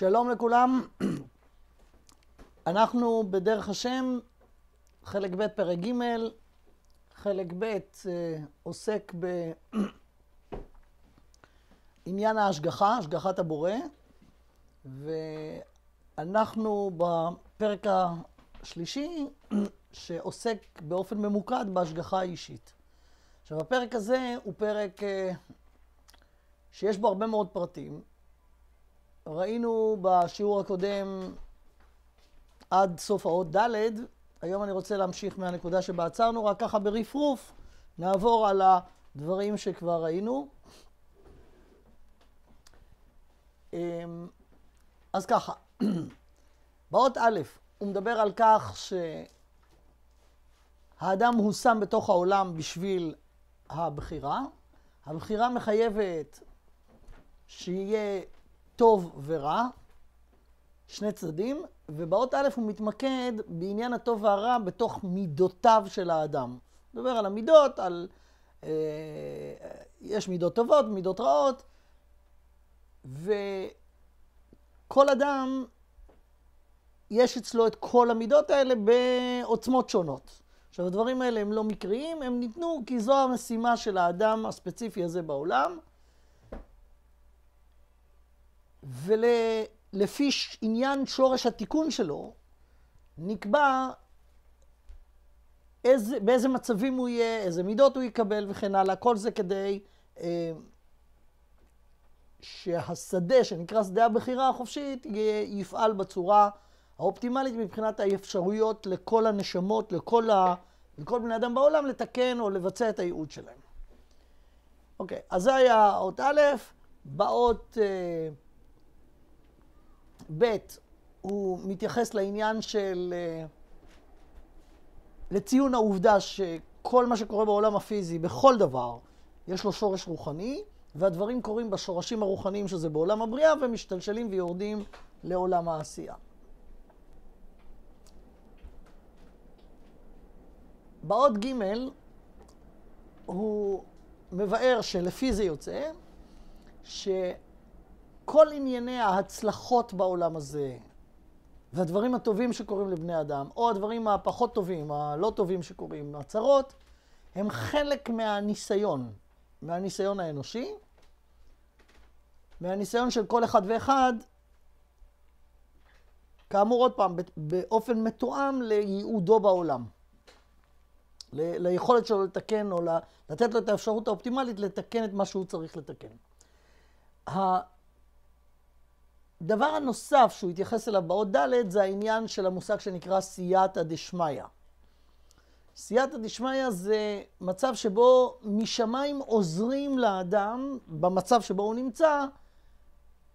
שלום לכולם. אנחנו בדרך השם, חלק ב' פרק ג', חלק ב' אה, עוסק בעניין ההשגחה, השגחת הבורא, ואנחנו בפרק השלישי שעוסק באופן ממוקד בהשגחה האישית. עכשיו הפרק הזה הוא פרק אה, שיש בו הרבה מאוד פרטים. ראינו בשיעור הקודם עד סוף האות ד', היום אני רוצה להמשיך מהנקודה שבה עצרנו, רק ככה ברפרוף נעבור על הדברים שכבר ראינו. אמ, אז ככה, באות א', הוא מדבר על כך שהאדם הושם בתוך העולם בשביל הבחירה. הבחירה מחייבת שיהיה טוב ורע, שני צדדים, ובאות א' הוא מתמקד בעניין הטוב והרע בתוך מידותיו של האדם. מדבר על המידות, על... אה, יש מידות טובות, מידות רעות, וכל אדם, יש אצלו את כל המידות האלה בעוצמות שונות. עכשיו, הדברים האלה הם לא מקריים, הם ניתנו כי זו המשימה של האדם הספציפי הזה בעולם. ולפי ול... עניין שורש התיקון שלו, נקבע איזה, באיזה מצבים הוא יהיה, איזה מידות הוא יקבל וכן הלאה. כל זה כדי אה, שהשדה, שנקרא שדה הבחירה החופשית, יפעל בצורה האופטימלית מבחינת האפשרויות לכל הנשמות, לכל, ה, לכל בני אדם בעולם לתקן או לבצע את הייעוד שלהם. אוקיי, אז זה היה אות א', באות... אה, ב' הוא מתייחס לעניין של... אה, לציון העובדה שכל מה שקורה בעולם הפיזי, בכל דבר, יש לו שורש רוחני, והדברים קורים בשורשים הרוחניים שזה בעולם הבריאה, ומשתלשלים ויורדים לעולם העשייה. באות ג' הוא מבאר שלפי זה יוצא, ש... כל ענייני ההצלחות בעולם הזה, והדברים הטובים שקורים לבני אדם, או הדברים הפחות טובים, הלא טובים שקורים, הצרות, הם חלק מהניסיון, מהניסיון האנושי, מהניסיון של כל אחד ואחד, כאמור עוד פעם, באופן מתואם לייעודו בעולם. ליכולת שלו לתקן, או לתת לו את האפשרות האופטימלית לתקן את מה שהוא צריך לתקן. הדבר הנוסף שהוא התייחס אליו באות ד' זה העניין של המושג שנקרא סייעתא דשמיא. סייעתא דשמיא זה מצב שבו משמיים עוזרים לאדם, במצב שבו הוא נמצא,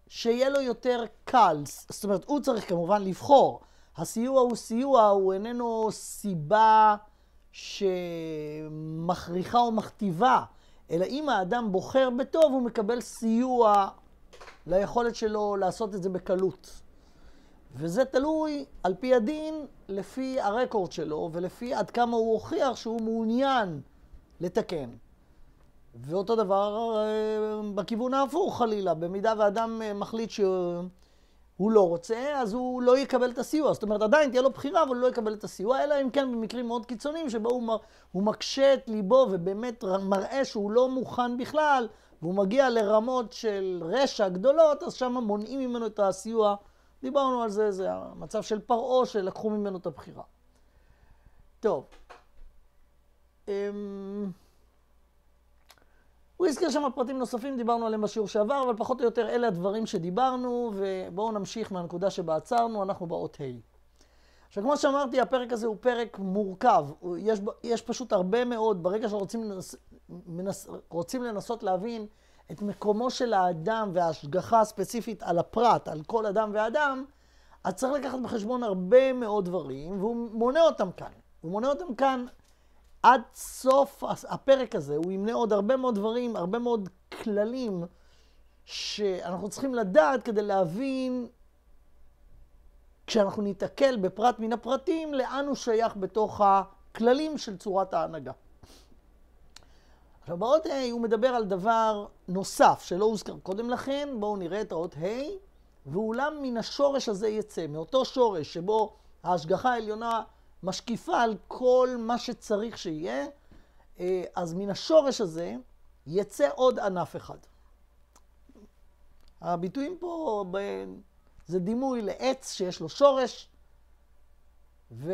שיהיה לו יותר קל. זאת אומרת, הוא צריך כמובן לבחור. הסיוע הוא סיוע, הוא איננו סיבה שמכריחה או מכתיבה, אלא אם האדם בוחר בטוב, הוא מקבל סיוע ליכולת שלו לעשות את זה בקלות. וזה תלוי, על פי הדין, לפי הרקורד שלו ולפי עד כמה הוא הוכיח שהוא מעוניין לתקן. ואותו דבר אה, בכיוון ההפוך חלילה, במידה ואדם אה, מחליט שהוא לא רוצה, אז הוא לא יקבל את הסיוע. זאת אומרת, עדיין תהיה לו בחירה, אבל הוא לא יקבל את הסיוע, אלא אם כן במקרים מאוד קיצוניים שבו הוא, הוא מקשה את ליבו ובאמת מראה שהוא לא מוכן בכלל והוא מגיע לרמות של רשע גדולות, אז שם מונעים ממנו את הסיוע. דיברנו על זה, זה המצב של פרעה שלקחו ממנו את הבחירה. טוב. אמ�... הוא הזכיר שם פרטים נוספים, דיברנו עליהם בשיעור שעבר, אבל פחות או יותר אלה הדברים שדיברנו, ובואו נמשיך מהנקודה שבה עצרנו, אנחנו באות ה'. עכשיו, כמו שאמרתי, הפרק הזה הוא פרק מורכב. יש, יש פשוט הרבה מאוד, ברגע שרוצים מנס, רוצים לנסות להבין את מקומו של האדם וההשגחה הספציפית על הפרט, על כל אדם ואדם, אז צריך לקחת בחשבון הרבה מאוד דברים, והוא מונה אותם כאן. הוא מונה אותם כאן עד סוף הפרק הזה, הוא ימנה עוד הרבה מאוד דברים, הרבה מאוד כללים שאנחנו צריכים לדעת כדי להבין כשאנחנו ניתקל בפרט מן הפרטים, לאן הוא שייך בתוך הכללים של צורת ההנהגה. עכשיו באות ה' הוא מדבר על דבר נוסף שלא הוזכר קודם לכן, בואו נראה את האות ה', ואולם מן השורש הזה יצא, מאותו שורש שבו ההשגחה העליונה משקיפה על כל מה שצריך שיהיה, אה, אז מן השורש הזה יצא עוד ענף אחד. הביטויים פה ב... זה דימוי לעץ שיש לו שורש, ו...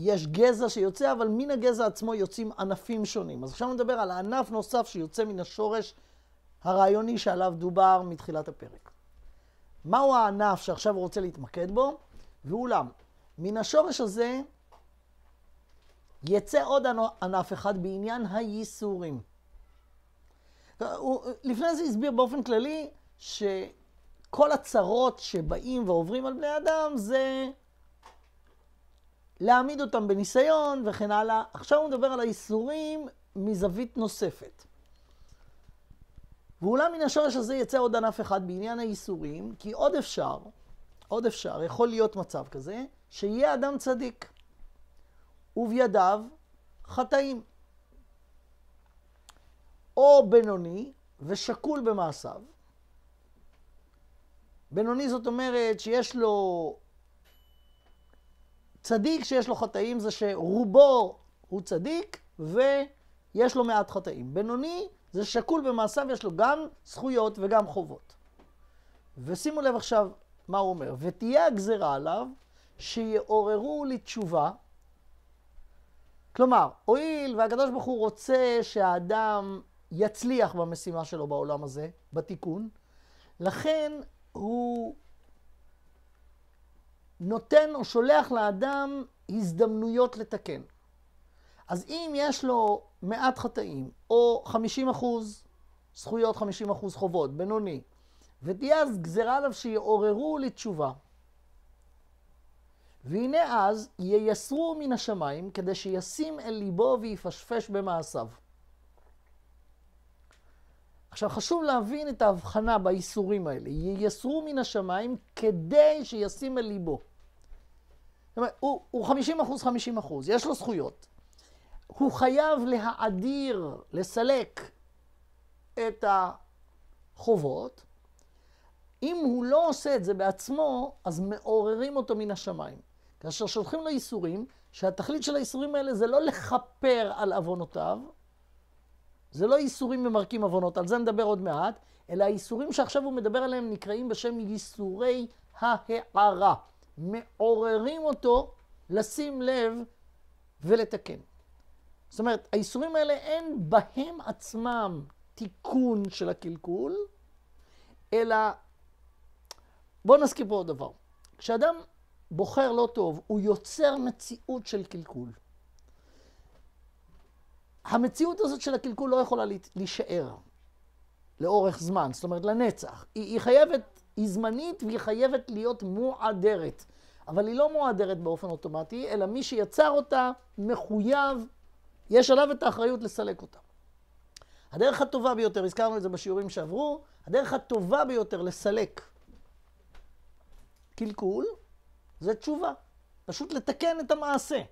יש גזע שיוצא, אבל מן הגזע עצמו יוצאים ענפים שונים. אז עכשיו נדבר על הענף נוסף שיוצא מן השורש הרעיוני שעליו דובר מתחילת הפרק. מהו הענף שעכשיו הוא רוצה להתמקד בו? ואולם, מן השורש הזה יצא עוד ענף אחד בעניין הייסורים. לפני זה הסביר באופן כללי שכל הצרות שבאים ועוברים על בני אדם זה להעמיד אותם בניסיון וכן הלאה. עכשיו הוא מדבר על האיסורים מזווית נוספת. ואולם מן השורש הזה יצא עוד ענף אחד בעניין האיסורים, כי עוד אפשר, עוד אפשר, יכול להיות מצב כזה, שיהיה אדם צדיק, ובידיו חטאים. או בינוני ושקול במעשיו. בינוני זאת אומרת שיש לו צדיק שיש לו חטאים זה שרובו הוא צדיק ויש לו מעט חטאים. בינוני זה שקול במעשיו, יש לו גם זכויות וגם חובות. ושימו לב עכשיו מה הוא אומר. ותהיה הגזרה עליו שיעוררו לתשובה. כלומר, הואיל והקדוש ברוך הוא רוצה שהאדם יצליח במשימה שלו בעולם הזה, בתיקון, לכן הוא נותן או שולח לאדם הזדמנויות לתקן. אז אם יש לו מעט חטאים, או 50 אחוז זכויות, 50 אחוז חובות, בינוני, ותהיה אז גזירה עליו שיעוררו לתשובה. והנה אז ייסרו מן השמיים כדי שישים אל ליבו ויפשפש במעשיו. עכשיו חשוב להבין את ההבחנה באיסורים האלה. ייסרו מן השמיים כדי שישים אל ליבו. אומרת, הוא, הוא 50 אחוז, 50 אחוז, יש לו זכויות. הוא חייב להאדיר, לסלק את החובות. אם הוא לא עושה את זה בעצמו, אז מעוררים אותו מן השמיים. כאשר שולחים לו איסורים, שהתכלית של האיסורים האלה זה לא לכפר על עוונותיו, זה לא איסורים ממרקים עוונות, על זה נדבר עוד מעט, אלא האיסורים שעכשיו הוא מדבר עליהם נקראים בשם ייסורי ההערה. מעוררים אותו לשים לב ולתקן. זאת אומרת, האיסורים האלה אין בהם עצמם תיקון של הקלקול, אלא בואו נזכיר פה עוד דבר. כשאדם בוחר לא טוב, הוא יוצר מציאות של קלקול. המציאות הזאת של הקלקול לא יכולה להישאר לאורך זמן, זאת אומרת לנצח. היא, היא חייבת היא זמנית והיא חייבת להיות מועדרת. אבל היא לא מועדרת באופן אוטומטי, אלא מי שיצר אותה מחויב, יש עליו את האחריות לסלק אותה. הדרך הטובה ביותר, הזכרנו את זה בשיעורים שעברו, הדרך הטובה ביותר לסלק קלקול זה תשובה. פשוט לתקן את המעשה.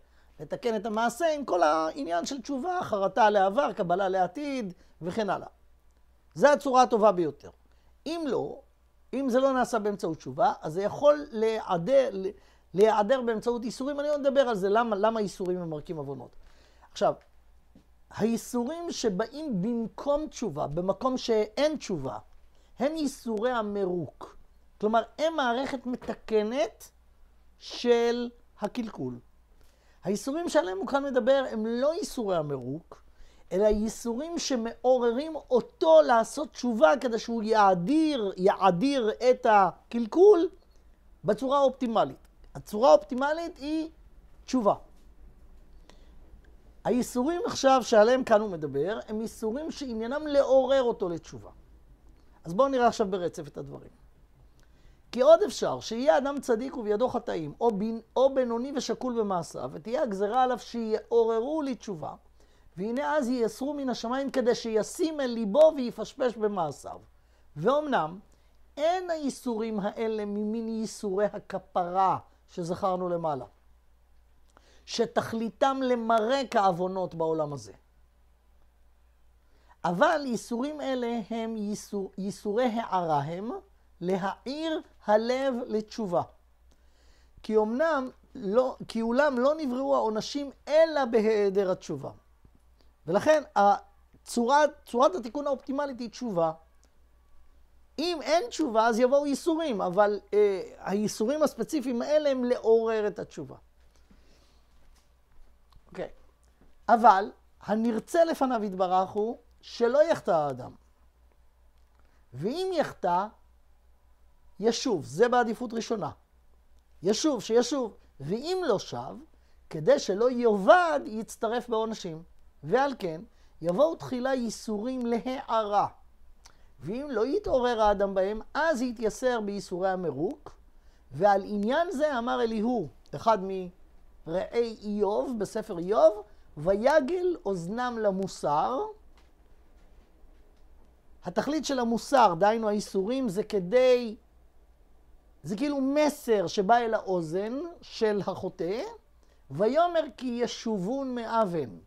לתקן את המעשה עם כל העניין של תשובה, חרטה לעבר, קבלה לעתיד וכן הלאה. זו הצורה הטובה ביותר. אם לא, אם זה לא נעשה באמצעות תשובה, אז זה יכול להיעדר, להיעדר באמצעות איסורים. אני לא אדבר על זה, למה, למה איסורים הם מרכים עוונות. עכשיו, האיסורים שבאים במקום תשובה, במקום שאין תשובה, הם איסורי המרוק. כלומר, הם מערכת מתקנת של הקלקול. האיסורים שעליהם הוא כאן מדבר הם לא איסורי המרוק, אלא ייסורים שמעוררים אותו לעשות תשובה כדי שהוא יאדיר, יאדיר את הקלקול בצורה האופטימלית. הצורה האופטימלית היא תשובה. הייסורים עכשיו שעליהם כאן הוא מדבר, הם ייסורים שעניינם לעורר אותו לתשובה. אז בואו נראה עכשיו ברצף את הדברים. כי עוד אפשר שיהיה אדם צדיק ובידו חטאים, או, בין, או בינוני ושקול במעשיו, ותהיה הגזרה עליו שיעוררו לתשובה. והנה אז ייסרו מן השמיים כדי שישים אל ליבו ויפשפש במעשיו. ואומנם, אין האיסורים האלה ממין ייסורי הכפרה שזכרנו למעלה, שתכליתם למרק העוונות בעולם הזה. אבל ייסורים אלה הם ייסור, ייסורי הערה הם, להעיר הלב לתשובה. כי אומנם, לא, כי אולם לא נבראו העונשים אלא בהיעדר התשובה. ולכן הצורת, צורת התיקון האופטימלית היא תשובה. אם אין תשובה, אז יבואו ייסורים, אבל אה, הייסורים הספציפיים האלה הם לעורר את התשובה. אוקיי. Okay. אבל הנרצה לפניו יתברך הוא שלא יחטא האדם. ואם יחטא, ישוב, זה בעדיפות ראשונה. ישוב, שישוב. ואם לא שב, כדי שלא יאבד, יצטרף בעונשים. ועל כן, יבואו תחילה ייסורים להערה. ואם לא יתעורר האדם בהם, אז יתייסר בייסורי המרוק. ועל עניין זה אמר אליהו, אחד מרעי איוב בספר איוב, ויגל אוזנם למוסר. התכלית של המוסר, דהיינו האיסורים, זה כדי... זה כאילו מסר שבא אל האוזן של החוטא, ויאמר כי ישובון מאוון.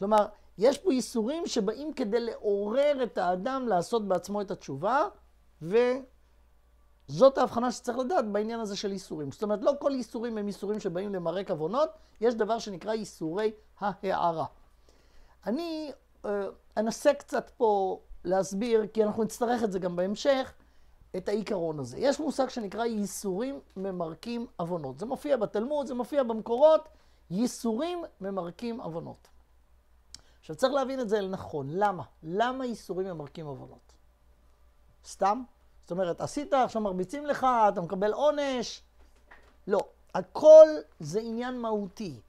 כלומר, יש פה ייסורים שבאים כדי לעורר את האדם לעשות בעצמו את התשובה, וזאת ההבחנה שצריך לדעת בעניין הזה של איסורים. זאת אומרת, לא כל איסורים הם איסורים שבאים למראה כוונות, יש דבר שנקרא איסורי ההערה. אני אה, אנסה קצת פה להסביר, כי אנחנו נצטרך את זה גם בהמשך, את העיקרון הזה. יש מושג שנקרא ייסורים ממרקים עוונות. זה מופיע בתלמוד, זה מופיע במקורות, ייסורים ממרקים עוונות. עכשיו, צריך להבין את זה נכון. למה? למה איסורים הם מרקים עוונות? סתם? זאת אומרת, עשית, עכשיו מרביצים לך, אתה מקבל עונש. לא. הכל זה עניין מהותי.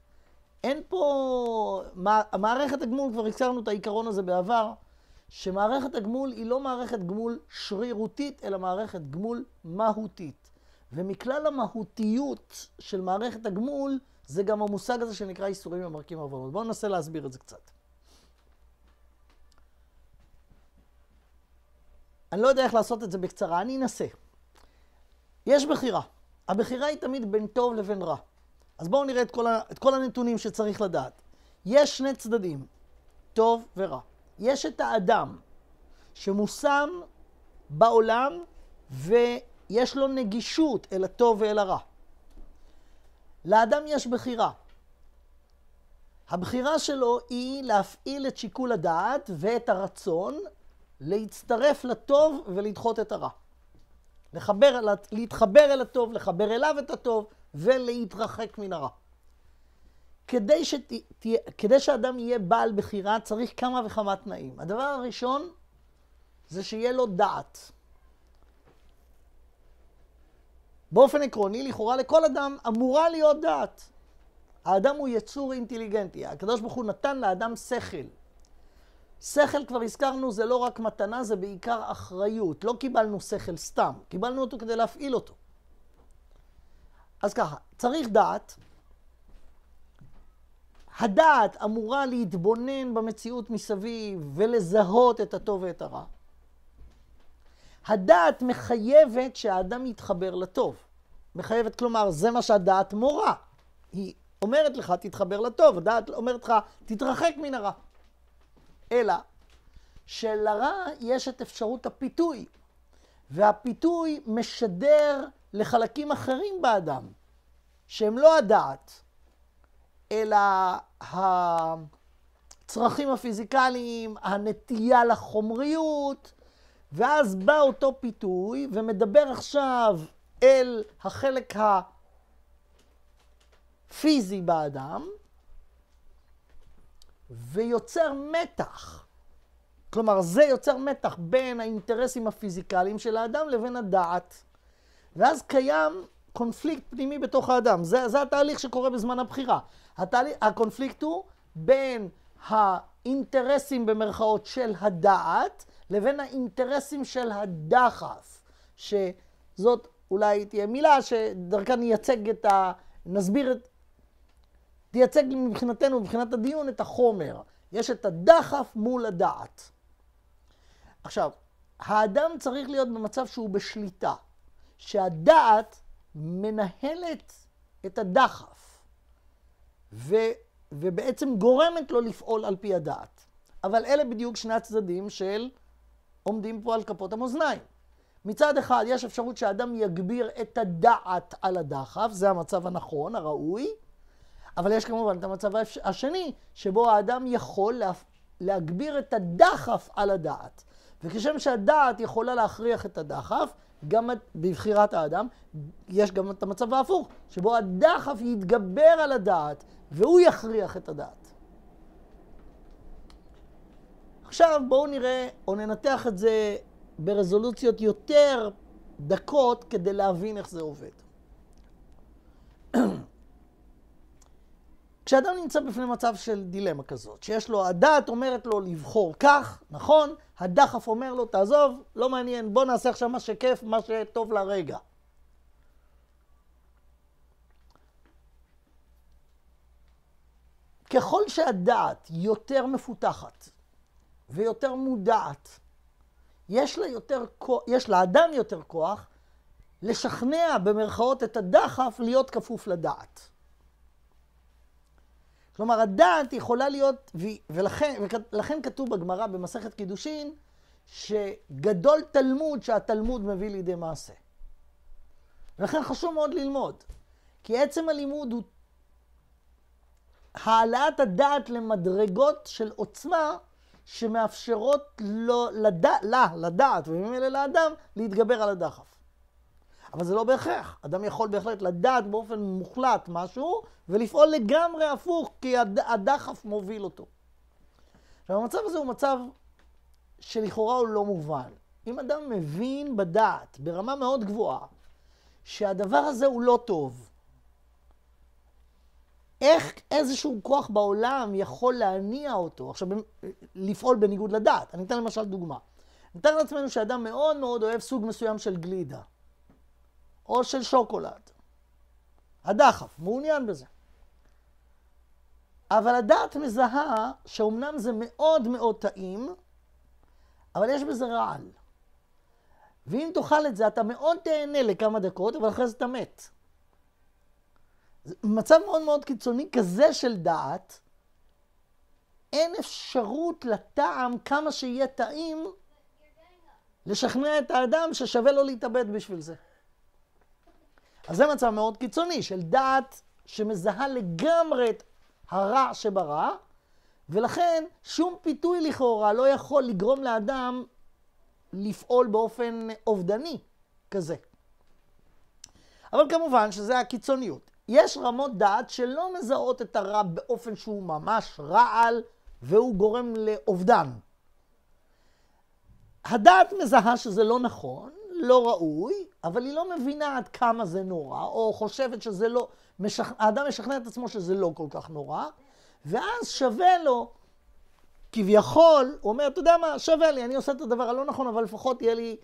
אין פה... מה... מערכת הגמול, כבר הזכרנו את העיקרון הזה בעבר, שמערכת הגמול היא לא מערכת גמול שרירותית, אלא מערכת גמול מהותית. ומכלל המהותיות של מערכת הגמול, זה גם המושג הזה שנקרא איסורים ממרקים עוונות. בואו ננסה להסביר את זה קצת. אני לא יודע איך לעשות את זה בקצרה, אני אנסה. יש בחירה. הבחירה היא תמיד בין טוב לבין רע. אז בואו נראה את כל, ה, את כל הנתונים שצריך לדעת. יש שני צדדים, טוב ורע. יש את האדם שמושם בעולם ויש לו נגישות אל הטוב ואל הרע. לאדם יש בחירה. הבחירה שלו היא להפעיל את שיקול הדעת ואת הרצון להצטרף לטוב ולדחות את הרע. לחבר, להתחבר אל הטוב, לחבר אליו את הטוב ולהתרחק מן הרע. כדי, שת, תה, כדי שאדם יהיה בעל בחירה צריך כמה וכמה תנאים. הדבר הראשון זה שיהיה לו דעת. באופן עקרוני, לכאורה לכל אדם אמורה להיות דעת. האדם הוא יצור אינטליגנטי. הקדוש ברוך הוא נתן לאדם שכל. שכל, כבר הזכרנו, זה לא רק מתנה, זה בעיקר אחריות. לא קיבלנו שכל סתם, קיבלנו אותו כדי להפעיל אותו. אז ככה, צריך דעת. הדעת אמורה להתבונן במציאות מסביב ולזהות את הטוב ואת הרע. הדעת מחייבת שהאדם יתחבר לטוב. מחייבת, כלומר, זה מה שהדעת מורה. היא אומרת לך, תתחבר לטוב. הדעת אומרת לך, תתרחק מן הרע. אלא שלרע יש את אפשרות הפיתוי, והפיתוי משדר לחלקים אחרים באדם, שהם לא הדעת, אלא הצרכים הפיזיקליים, הנטייה לחומריות, ואז בא אותו פיתוי ומדבר עכשיו אל החלק הפיזי באדם, ויוצר מתח. כלומר, זה יוצר מתח בין האינטרסים הפיזיקליים של האדם לבין הדעת. ואז קיים קונפליקט פנימי בתוך האדם. זה, זה התהליך שקורה בזמן הבחירה. התהליך, הקונפליקט הוא בין האינטרסים במרכאות של הדעת לבין האינטרסים של הדחף, שזאת אולי תהיה מילה שדרכה נייצג את ה... נסביר את תייצג מבחינתנו, מבחינת הדיון, את החומר. יש את הדחף מול הדעת. עכשיו, האדם צריך להיות במצב שהוא בשליטה, שהדעת מנהלת את הדחף, ו, ובעצם גורמת לו לפעול על פי הדעת. אבל אלה בדיוק שני הצדדים של עומדים פה על כפות המאזניים. מצד אחד, יש אפשרות שהאדם יגביר את הדעת על הדחף, זה המצב הנכון, הראוי, אבל יש כמובן את המצב השני, שבו האדם יכול לה... להגביר את הדחף על הדעת. וכשם שהדעת יכולה להכריח את הדחף, גם בבחירת האדם, יש גם את המצב ההפוך, שבו הדחף יתגבר על הדעת, והוא יכריח את הדעת. עכשיו בואו נראה, או ננתח את זה ברזולוציות יותר דקות, כדי להבין איך זה עובד. כשאדם נמצא בפני מצב של דילמה כזאת, שיש לו, הדעת אומרת לו לבחור כך, נכון, הדחף אומר לו, תעזוב, לא מעניין, בוא נעשה עכשיו מה שכיף, מה שטוב לרגע. ככל שהדעת יותר מפותחת ויותר מודעת, יש לה יותר יש לאדם יותר כוח לשכנע במרכאות את הדחף להיות כפוף לדעת. כלומר, הדעת יכולה להיות, ולכן, ולכן כתוב בגמרא במסכת קידושין, שגדול תלמוד שהתלמוד מביא לידי מעשה. ולכן חשוב מאוד ללמוד, כי עצם הלימוד הוא העלאת הדעת למדרגות של עוצמה שמאפשרות לו, לד... לה, לדעת, וממילא לאדם, להתגבר על הדחף. אבל זה לא בהכרח. אדם יכול בהחלט לדעת באופן מוחלט משהו, ולפעול לגמרי הפוך, כי הד... הדחף מוביל אותו. עכשיו, המצב הזה הוא מצב שלכאורה הוא לא מובן. אם אדם מבין בדעת, ברמה מאוד גבוהה, שהדבר הזה הוא לא טוב, איך איזשהו כוח בעולם יכול להניע אותו, עכשיו, לפעול בניגוד לדעת? אני אתן למשל דוגמה. נתאר לעצמנו שאדם מאוד מאוד אוהב סוג מסוים של גלידה. או של שוקולד. הדחף, מעוניין בזה. אבל הדעת מזהה שאומנם זה מאוד מאוד טעים, אבל יש בזה רעל. ואם תאכל את זה, אתה מאוד תהנה לכמה דקות, אבל אחרי זה אתה מת. מצב מאוד מאוד קיצוני כזה של דעת, אין אפשרות לטעם, כמה שיהיה טעים, לשכנע את האדם ששווה לו להתאבד בשביל זה. אז זה מצב מאוד קיצוני של דעת שמזהה לגמרי את הרע שברע, ולכן שום פיתוי לכאורה לא יכול לגרום לאדם לפעול באופן אובדני כזה. אבל כמובן שזה הקיצוניות. יש רמות דעת שלא מזהות את הרע באופן שהוא ממש רעל והוא גורם לאובדן. הדעת מזהה שזה לא נכון, לא ראוי, אבל היא לא מבינה עד כמה זה נורא, או חושבת שזה לא... משכ... האדם משכנע את עצמו שזה לא כל כך נורא, ואז שווה לו, כביכול, הוא אומר, אתה יודע מה, שווה לי, אני עושה את הדבר הלא נכון, אבל לפחות יהיה לי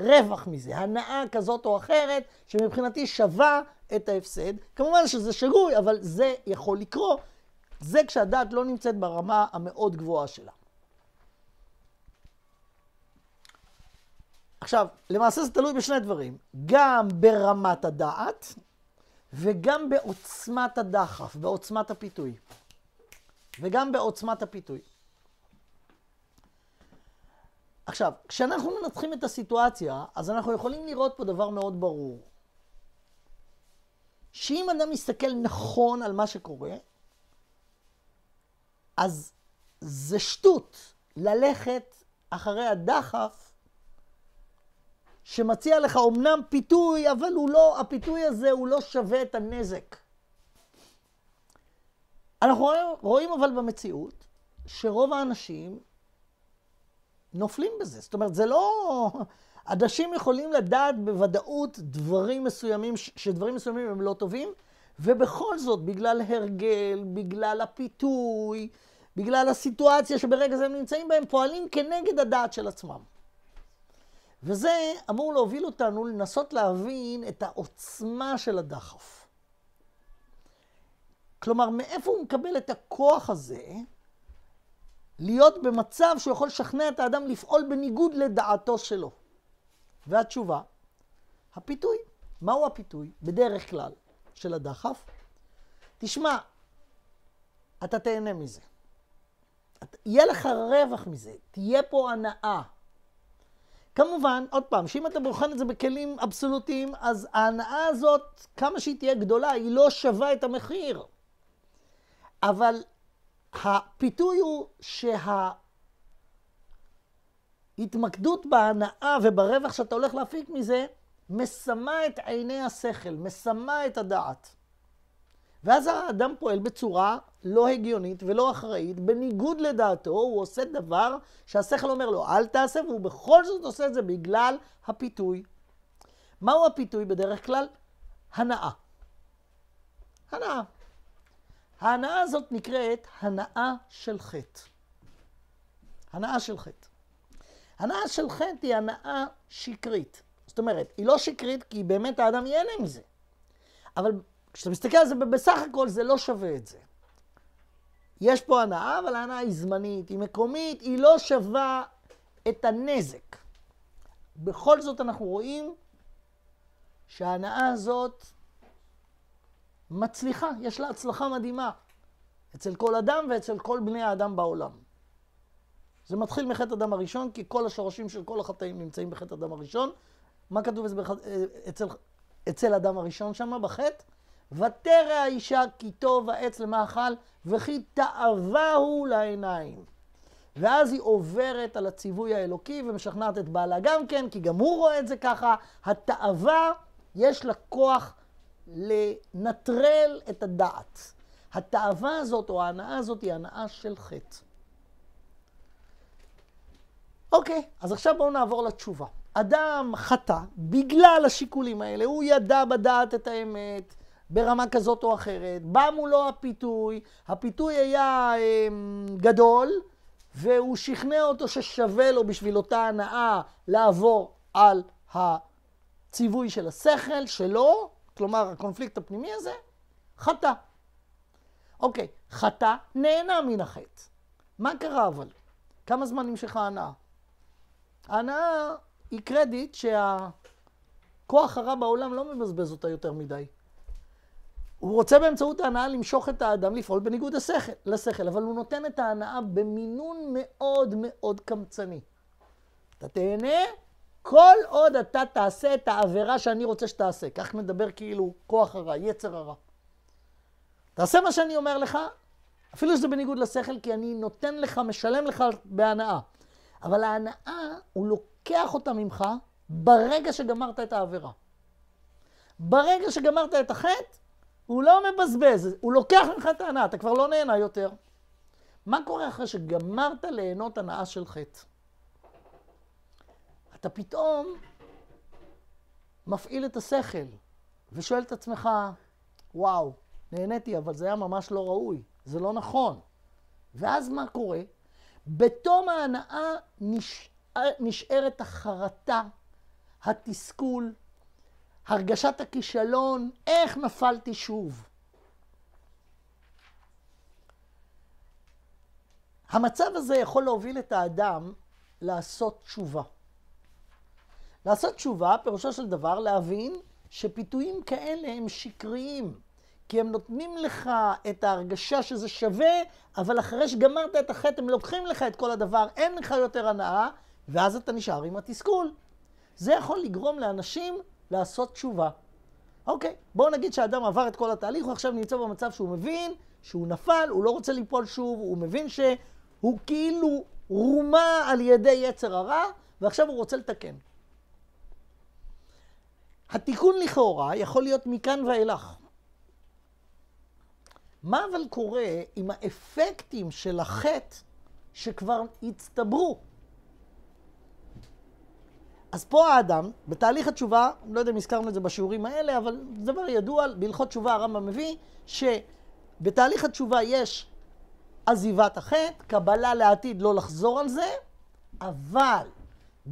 רווח מזה, הנאה כזאת או אחרת, שמבחינתי שווה את ההפסד. כמובן שזה שגוי, אבל זה יכול לקרות. זה כשהדעת לא נמצאת ברמה המאוד גבוהה שלה. עכשיו, למעשה זה תלוי בשני דברים, גם ברמת הדעת וגם בעוצמת הדחף, בעוצמת הפיתוי. וגם בעוצמת הפיתוי. עכשיו, כשאנחנו מנתחים את הסיטואציה, אז אנחנו יכולים לראות פה דבר מאוד ברור. שאם אדם מסתכל נכון על מה שקורה, אז זה שטות ללכת אחרי הדחף שמציע לך אומנם פיתוי, אבל הוא לא, הפיתוי הזה הוא לא שווה את הנזק. אנחנו רואים, רואים אבל במציאות שרוב האנשים נופלים בזה. זאת אומרת, זה לא... אנשים יכולים לדעת בוודאות דברים מסוימים, שדברים מסוימים הם לא טובים, ובכל זאת, בגלל הרגל, בגלל הפיתוי, בגלל הסיטואציה שברגע זה הם נמצאים בהם, פועלים כנגד הדעת של עצמם. וזה אמור להוביל אותנו לנסות להבין את העוצמה של הדחף. כלומר, מאיפה הוא מקבל את הכוח הזה להיות במצב שהוא יכול לשכנע את האדם לפעול בניגוד לדעתו שלו? והתשובה, הפיתוי. מהו הפיתוי? בדרך כלל, של הדחף. תשמע, אתה תהנה מזה. יהיה לך רווח מזה, תהיה פה הנאה. כמובן, עוד פעם, שאם אתה בוחן את זה בכלים אבסולוטיים, אז ההנאה הזאת, כמה שהיא תהיה גדולה, היא לא שווה את המחיר. אבל הפיתוי הוא שההתמקדות בהנאה וברווח שאתה הולך להפיק מזה, מסמה את עיני השכל, מסמה את הדעת. ואז האדם פועל בצורה לא הגיונית ולא אחראית, בניגוד לדעתו, הוא עושה דבר שהשכל אומר לו אל תעשה, והוא בכל זאת עושה את זה בגלל הפיתוי. מהו הפיתוי בדרך כלל? הנאה. הנאה. ההנאה הזאת נקראת הנאה של חטא. הנאה של חטא. הנאה של חטא היא הנאה שקרית. זאת אומרת, היא לא שקרית כי באמת האדם ייהנה מזה. אבל כשאתה מסתכל על זה, בסך הכל זה לא שווה את זה. יש פה הנאה, אבל ההנאה היא זמנית, היא מקומית, היא לא שווה את הנזק. בכל זאת אנחנו רואים שההנאה הזאת מצליחה, יש לה הצלחה מדהימה אצל כל אדם ואצל כל בני האדם בעולם. זה מתחיל מחטא הדם הראשון, כי כל השורשים של כל החטאים נמצאים בחטא הדם הראשון. מה כתוב אצל, אצל, אצל אדם הראשון שם בחטא? ותרא האישה כי טוב העץ למאכל, וכי תאווה הוא לעיניים. ואז היא עוברת על הציווי האלוקי ומשכנעת את בעלה גם כן, כי גם הוא רואה את זה ככה. התאווה, יש לה כוח לנטרל את הדעת. התאווה הזאת או ההנאה הזאת היא הנאה של חטא. אוקיי, אז עכשיו בואו נעבור לתשובה. אדם חטא בגלל השיקולים האלה, הוא ידע בדעת את האמת, ברמה כזאת או אחרת, בא מולו הפיתוי, הפיתוי היה אה, גדול, והוא שכנע אותו ששווה לו בשביל אותה הנאה לעבור על הציווי של השכל שלו, כלומר הקונפליקט הפנימי הזה, חטא. אוקיי, חטא, נהנה מן החטא. מה קרה אבל? כמה זמן נמשכה הנאה? הנאה היא קרדיט שהכוח הרע בעולם לא מבזבז אותה יותר מדי. הוא רוצה באמצעות ההנאה למשוך את האדם לפעול בניגוד השכל, לשכל, אבל הוא נותן את ההנאה במינון מאוד מאוד קמצני. אתה תהנה כל עוד אתה תעשה את העבירה שאני רוצה שתעשה. כך מדבר כאילו כוח הרע, יצר הרע. תעשה מה שאני אומר לך, אפילו שזה בניגוד לשכל, כי אני נותן לך, משלם לך בהנאה. אבל ההנאה, הוא לוקח אותה ממך ברגע שגמרת את העבירה. ברגע שגמרת את החטא, הוא לא מבזבז, הוא לוקח ממך את ההנאה, אתה כבר לא נהנה יותר. מה קורה אחרי שגמרת ליהנות הנאה של חטא? אתה פתאום מפעיל את השכל ושואל את עצמך, וואו, נהניתי, אבל זה היה ממש לא ראוי, זה לא נכון. ואז מה קורה? בתום ההנאה נשאר, נשארת החרטה, התסכול, הרגשת הכישלון, איך נפלתי שוב. המצב הזה יכול להוביל את האדם לעשות תשובה. לעשות תשובה, פירושו של דבר להבין שפיתויים כאלה הם שקריים, כי הם נותנים לך את ההרגשה שזה שווה, אבל אחרי שגמרת את החטא הם לוקחים לך את כל הדבר, אין לך יותר הנאה, ואז אתה נשאר עם התסכול. זה יכול לגרום לאנשים לעשות תשובה. אוקיי, בואו נגיד שאדם עבר את כל התהליך, הוא עכשיו נמצא במצב שהוא מבין שהוא נפל, הוא לא רוצה ליפול שוב, הוא מבין שהוא כאילו רומה על ידי יצר הרע, ועכשיו הוא רוצה לתקן. התיקון לכאורה יכול להיות מכאן ואילך. מה אבל קורה עם האפקטים של החטא שכבר הצטברו? אז פה האדם, בתהליך התשובה, לא יודע אם הזכרנו את זה בשיעורים האלה, אבל זה דבר ידוע, בהלכות תשובה הרמב"ם מביא, שבתהליך התשובה יש עזיבת החטא, קבלה לעתיד לא לחזור על זה, אבל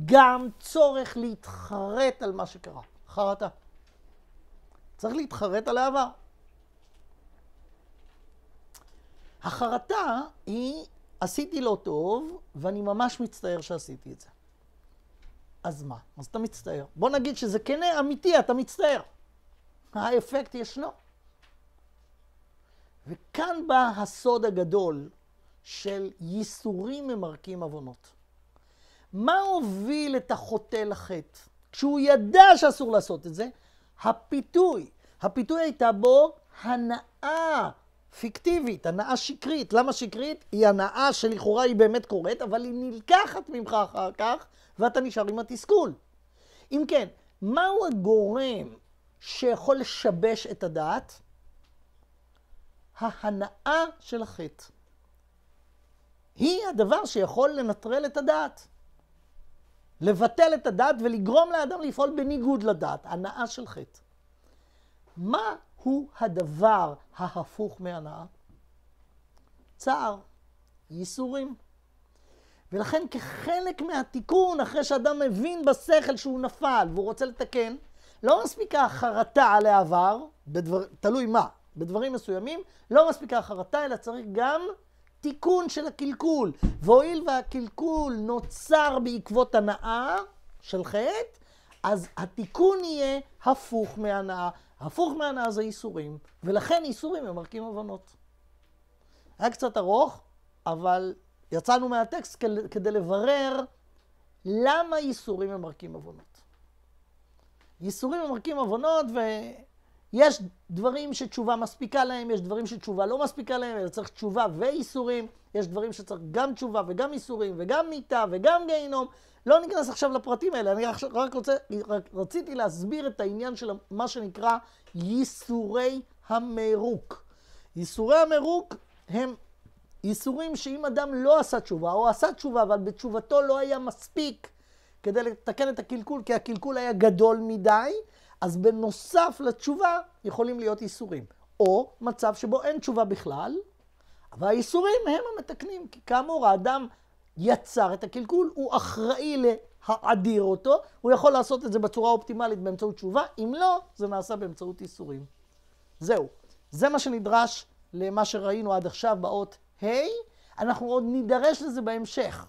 גם צורך להתחרט על מה שקרה. חרטה. צריך להתחרט על העבר. החרטה היא, עשיתי לא טוב, ואני ממש מצטער שעשיתי את זה. אז מה? אז אתה מצטער. בוא נגיד שזה כן אמיתי, אתה מצטער. האפקט ישנו. וכאן בא הסוד הגדול של ייסורים ממרקים עוונות. מה הוביל את החוטא לחטא? כשהוא ידע שאסור לעשות את זה, הפיתוי. הפיתוי הייתה בו הנאה פיקטיבית, הנאה שקרית. למה שקרית? היא הנאה שלכאורה היא באמת קורית, אבל היא נלקחת ממך אחר כך ואתה נשאר עם התסכול. אם כן, מהו הגורם שיכול לשבש את הדעת? ההנאה של החטא. היא הדבר שיכול לנטרל את הדעת. לבטל את הדעת ולגרום לאדם לפעול בניגוד לדעת, הנאה של חטא. מה הוא הדבר ההפוך מהנאה? צער, ייסורים. ולכן כחלק מהתיקון, אחרי שאדם מבין בשכל שהוא נפל והוא רוצה לתקן, לא מספיקה החרטה על העבר, בדבר, תלוי מה, בדברים מסוימים, לא מספיקה החרטה, אלא צריך גם תיקון של הקלקול. והואיל והקלקול נוצר בעקבות הנאה של חטא, אז התיקון יהיה הפוך מהנאה. הפוך מהנאה זה איסורים, ולכן איסורים הם מרכיבים הבנות. היה קצת ארוך, אבל יצאנו מהטקסט כדי לברר למה ייסורים הם ממרקים עוונות. ייסורים הם ממרקים עוונות, ויש דברים שתשובה מספיקה להם, יש דברים שתשובה לא מספיקה להם, אלא צריך תשובה וייסורים, יש דברים שצריך גם תשובה וגם ייסורים וגם מיטה וגם גיהינום. לא ניכנס עכשיו לפרטים האלה, אני רק, רוצה, רק רציתי להסביר את העניין של מה שנקרא ייסורי המרוק. ייסורי המרוק הם איסורים שאם אדם לא עשה תשובה, או עשה תשובה, אבל בתשובתו לא היה מספיק כדי לתקן את הקלקול, כי הקלקול היה גדול מדי, אז בנוסף לתשובה יכולים להיות איסורים. או מצב שבו אין תשובה בכלל, אבל האיסורים הם המתקנים, כי כאמור האדם יצר את הקלקול, הוא אחראי להאדיר אותו, הוא יכול לעשות את זה בצורה האופטימלית באמצעות תשובה, אם לא, זה נעשה באמצעות איסורים. זהו, זה מה שנדרש למה שראינו עד עכשיו באות ה', אנחנו עוד נידרש לזה בהמשך.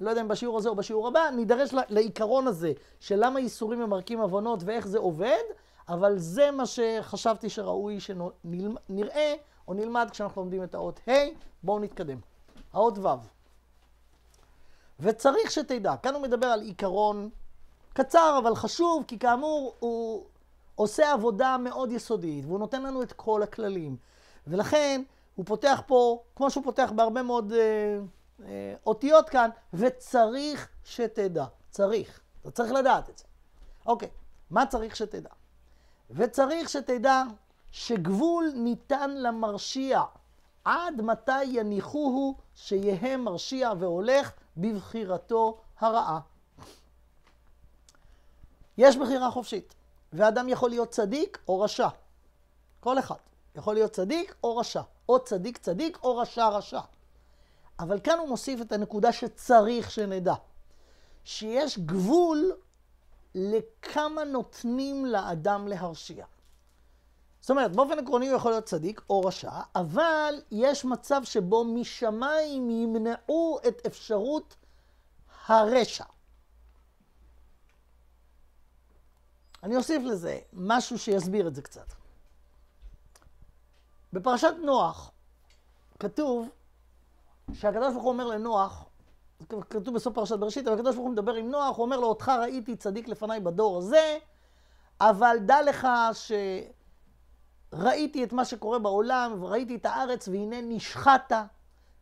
לא יודע אם בשיעור הזה או בשיעור הבא, נידרש לעיקרון הזה של למה ייסורים ממרקים עוונות ואיך זה עובד, אבל זה מה שחשבתי שראוי שנראה או נלמד כשאנחנו לומדים את האות ה'. Hey, בואו נתקדם. האות ו'. וצריך שתדע, כאן הוא מדבר על עיקרון קצר אבל חשוב, כי כאמור הוא עושה עבודה מאוד יסודית, והוא נותן לנו את כל הכללים. ולכן הוא פותח פה, כמו שהוא פותח בהרבה מאוד אה, אה, אותיות כאן, וצריך שתדע. צריך. אתה צריך לדעת את זה. אוקיי, מה צריך שתדע? וצריך שתדע שגבול ניתן למרשיע. עד מתי יניחוהו שיהא מרשיע והולך בבחירתו הרעה. יש בחירה חופשית, ואדם יכול להיות צדיק או רשע. כל אחד. יכול להיות צדיק או רשע. או צדיק צדיק או רשע רשע. אבל כאן הוא מוסיף את הנקודה שצריך שנדע, שיש גבול לכמה נותנים לאדם להרשיע. זאת אומרת, באופן עקרוני הוא יכול להיות צדיק או רשע, אבל יש מצב שבו משמיים ימנעו את אפשרות הרשע. אני אוסיף לזה משהו שיסביר את זה קצת. בפרשת נוח כתוב שהקדוש ברוך הוא אומר לנוח, כתוב בסוף פרשת בראשית, אבל הקדוש ברוך הוא מדבר עם נוח, הוא אומר לו, אותך ראיתי צדיק לפניי בדור הזה, אבל דע לך שראיתי את מה שקורה בעולם, וראיתי את הארץ, והנה נשחטת,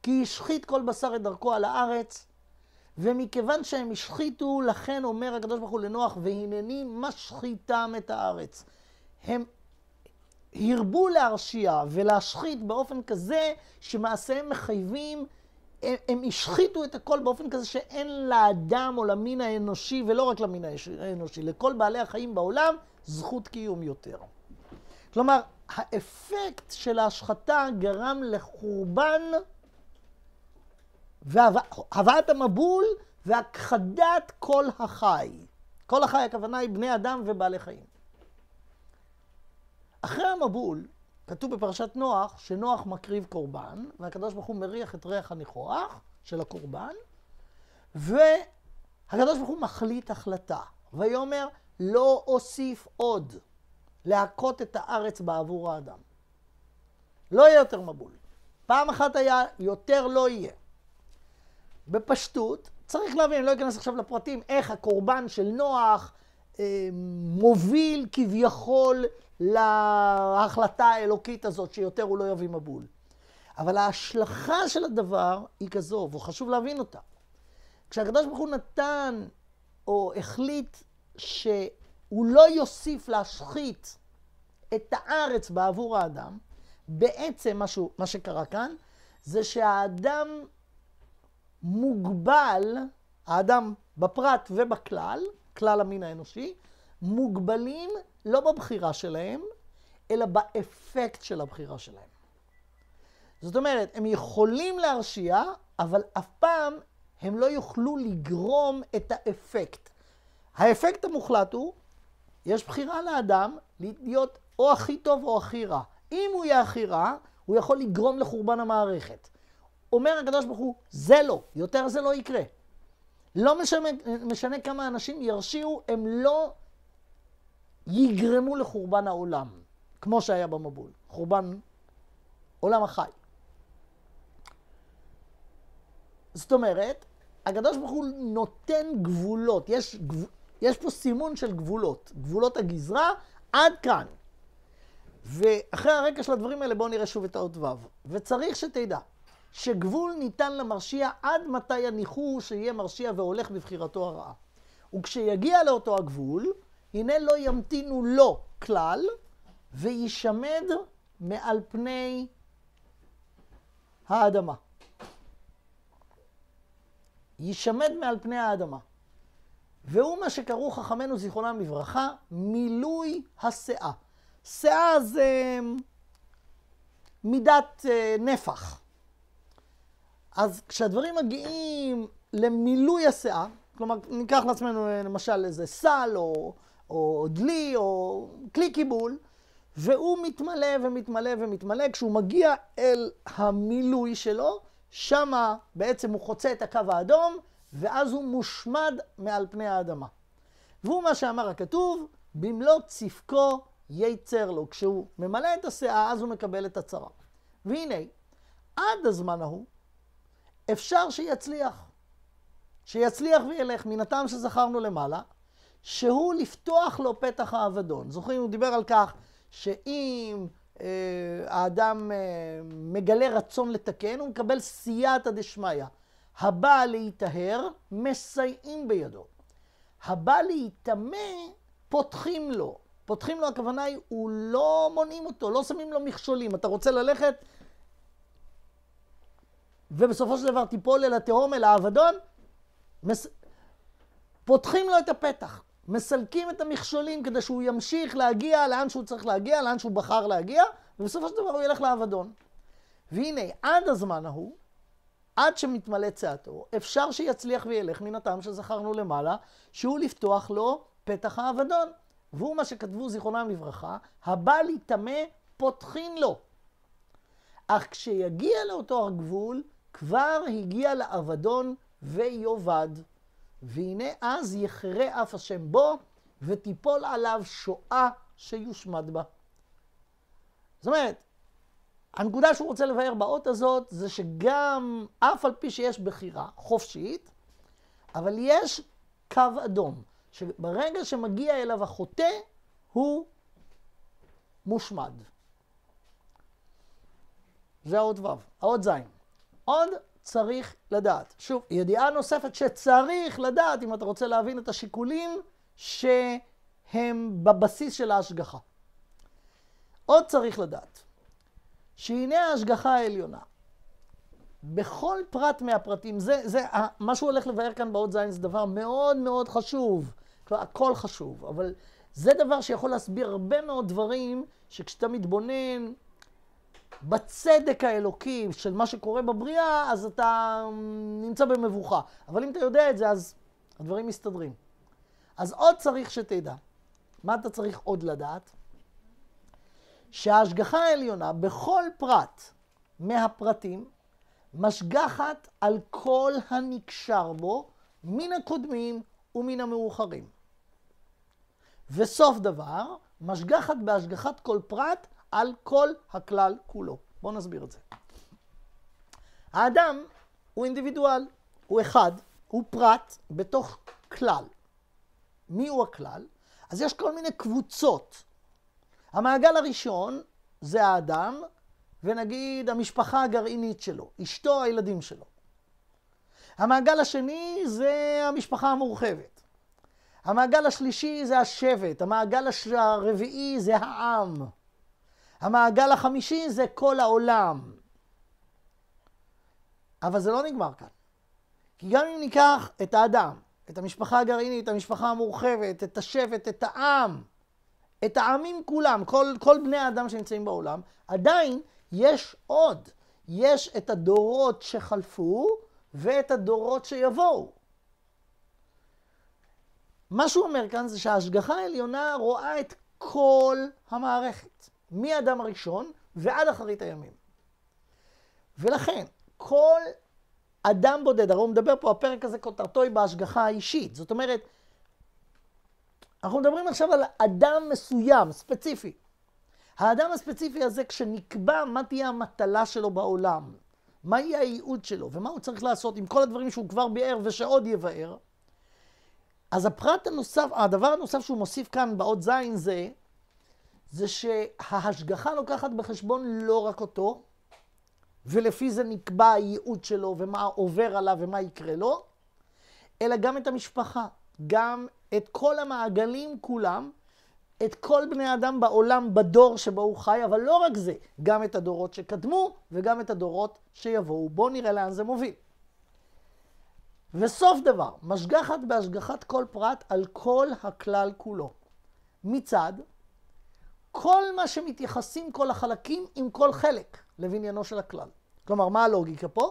כי השחית כל בשר את דרכו על הארץ. ומכיוון שהם השחיתו, לכן אומר הקדוש ברוך הוא לנוח, והנני משחיתם את הארץ. הם הרבו להרשיע ולהשחית באופן כזה שמעשיהם מחייבים, הם, הם השחיתו את הכל באופן כזה שאין לאדם או למין האנושי, ולא רק למין האנושי, לכל בעלי החיים בעולם, זכות קיום יותר. כלומר, האפקט של ההשחתה גרם לחורבן והבאת המבול והכחדת כל החי. כל החי, הכוונה היא בני אדם ובעלי חיים. אחרי המבול, כתוב בפרשת נוח, שנוח מקריב קורבן, והקדוש ברוך הוא מריח את ריח הניחוח של הקורבן, והקדוש ברוך הוא מחליט החלטה, ויאמר, לא אוסיף עוד להכות את הארץ בעבור האדם. לא יהיה יותר מבול. פעם אחת היה, יותר לא יהיה. בפשטות, צריך להבין, אני לא אכנס עכשיו לפרטים, איך הקורבן של נוח אה, מוביל כביכול להחלטה האלוקית הזאת שיותר הוא לא יביא מבול. אבל ההשלכה של הדבר היא כזו, וחשוב להבין אותה. כשהקדוש ברוך הוא נתן או החליט שהוא לא יוסיף להשחית את הארץ בעבור האדם, בעצם משהו, מה שקרה כאן זה שהאדם מוגבל, האדם בפרט ובכלל, כלל המין האנושי, מוגבלים לא בבחירה שלהם, אלא באפקט של הבחירה שלהם. זאת אומרת, הם יכולים להרשיע, אבל אף פעם הם לא יוכלו לגרום את האפקט. האפקט המוחלט הוא, יש בחירה לאדם להיות או הכי טוב או הכי רע. אם הוא יהיה הכי רע, הוא יכול לגרום לחורבן המערכת. אומר הקדוש ברוך הוא, זה לא, יותר זה לא יקרה. לא משנה, משנה כמה אנשים ירשיעו, הם לא יגרמו לחורבן העולם, כמו שהיה במבול, חורבן עולם החי. זאת אומרת, הקדוש ברוך הוא נותן גבולות, יש, גב... יש פה סימון של גבולות, גבולות הגזרה עד כאן. ואחרי הרקע של הדברים האלה בואו נראה שוב את האות ו'. וצריך שתדע שגבול ניתן למרשיע עד מתי הניחור שיהיה מרשיע והולך בבחירתו הרעה. וכשיגיע לאותו הגבול, הנה לא ימתינו לו כלל, וישמד מעל פני האדמה. יישמד מעל פני האדמה. והוא מה שקראו חכמינו זיכרונם לברכה, מילוי הסאה. סאה זה מידת אה, נפח. אז כשהדברים מגיעים למילוי הסאה, כלומר, ניקח לעצמנו אה, למשל איזה סל או או דלי, או כלי קיבול, והוא מתמלא ומתמלא ומתמלא. כשהוא מגיע אל המילוי שלו, שמה בעצם הוא חוצה את הקו האדום, ואז הוא מושמד מעל פני האדמה. והוא מה שאמר הכתוב, במלוא צפקו ייצר לו. כשהוא ממלא את הסאה, אז הוא מקבל את הצרה. והנה, עד הזמן ההוא, אפשר שיצליח. שיצליח וילך, מן הטעם שזכרנו למעלה, שהוא לפתוח לו פתח האבדון. זוכרים, הוא דיבר על כך שאם אה, האדם אה, מגלה רצון לתקן, הוא מקבל סייעתא דשמיא. הבא להיטהר, מסייעים בידו. הבא להיטמא, פותחים לו. פותחים לו, הכוונה היא, הוא לא מונעים אותו, לא שמים לו מכשולים. אתה רוצה ללכת, ובסופו של דבר תיפול אל התהום, אל האבדון, מס... פותחים לו את הפתח. מסלקים את המכשולים כדי שהוא ימשיך להגיע לאן שהוא צריך להגיע, לאן שהוא בחר להגיע, ובסופו של דבר הוא ילך לאבדון. והנה, עד הזמן ההוא, עד שמתמלא צעתו, אפשר שיצליח וילך מן הטעם שזכרנו למעלה, שהוא לפתוח לו פתח האבדון. והוא מה שכתבו זיכרונם לברכה, הבא להיטמא פותחין לו. אך כשיגיע לאותו הגבול, כבר הגיע לאבדון ויאבד. והנה אז יחרה אף השם בו, ותיפול עליו שואה שיושמד בה. זאת אומרת, הנקודה שהוא רוצה לבאר באות הזאת, זה שגם, אף על פי שיש בחירה חופשית, אבל יש קו אדום, שברגע שמגיע אליו החוטא, הוא מושמד. זה האות ו', האות ז'. עוד צריך לדעת. שוב, ידיעה נוספת שצריך לדעת אם אתה רוצה להבין את השיקולים שהם בבסיס של ההשגחה. עוד צריך לדעת, שהנה ההשגחה העליונה. בכל פרט מהפרטים, זה, זה, מה שהוא הולך לבאר כאן באות זין זה דבר מאוד מאוד חשוב. כלומר, הכל חשוב, אבל זה דבר שיכול להסביר הרבה מאוד דברים שכשאתה מתבונן בצדק האלוקי של מה שקורה בבריאה, אז אתה נמצא במבוכה. אבל אם אתה יודע את זה, אז הדברים מסתדרים. אז עוד צריך שתדע. מה אתה צריך עוד לדעת? שההשגחה העליונה בכל פרט מהפרטים משגחת על כל הנקשר בו מן הקודמים ומן המאוחרים. וסוף דבר, משגחת בהשגחת כל פרט על כל הכלל כולו. בואו נסביר את זה. האדם הוא אינדיבידואל, הוא אחד, הוא פרט בתוך כלל. מי הוא הכלל? אז יש כל מיני קבוצות. המעגל הראשון זה האדם, ונגיד המשפחה הגרעינית שלו, אשתו, הילדים שלו. המעגל השני זה המשפחה המורחבת. המעגל השלישי זה השבט, המעגל הרביעי זה העם. המעגל החמישי זה כל העולם. אבל זה לא נגמר כאן. כי גם אם ניקח את האדם, את המשפחה הגרעינית, את המשפחה המורחבת, את השבט, את העם, את העמים כולם, כל, כל בני האדם שנמצאים בעולם, עדיין יש עוד. יש את הדורות שחלפו ואת הדורות שיבואו. מה שהוא אומר כאן זה שההשגחה העליונה רואה את כל המערכת. מאדם הראשון ועד אחרית הימים. ולכן, כל אדם בודד, הרי הוא מדבר פה, הפרק הזה כותרתו היא בהשגחה האישית. זאת אומרת, אנחנו מדברים עכשיו על אדם מסוים, ספציפי. האדם הספציפי הזה, כשנקבע מה תהיה המטלה שלו בעולם, מה יהיה הייעוד שלו ומה הוא צריך לעשות עם כל הדברים שהוא כבר ביאר ושעוד יבאר, אז הפרט הנוסף, הדבר הנוסף שהוא מוסיף כאן באות זין זה זה שההשגחה לוקחת בחשבון לא רק אותו, ולפי זה נקבע הייעוד שלו ומה עובר עליו ומה יקרה לו, אלא גם את המשפחה, גם את כל המעגלים כולם, את כל בני האדם בעולם, בדור שבו הוא חי, אבל לא רק זה, גם את הדורות שקדמו וגם את הדורות שיבואו. בואו נראה לאן זה מוביל. וסוף דבר, משגחת בהשגחת כל פרט על כל הכלל כולו. מצד כל מה שמתייחסים כל החלקים עם כל חלק לבניינו של הכלל. כלומר, מה הלוגיקה פה?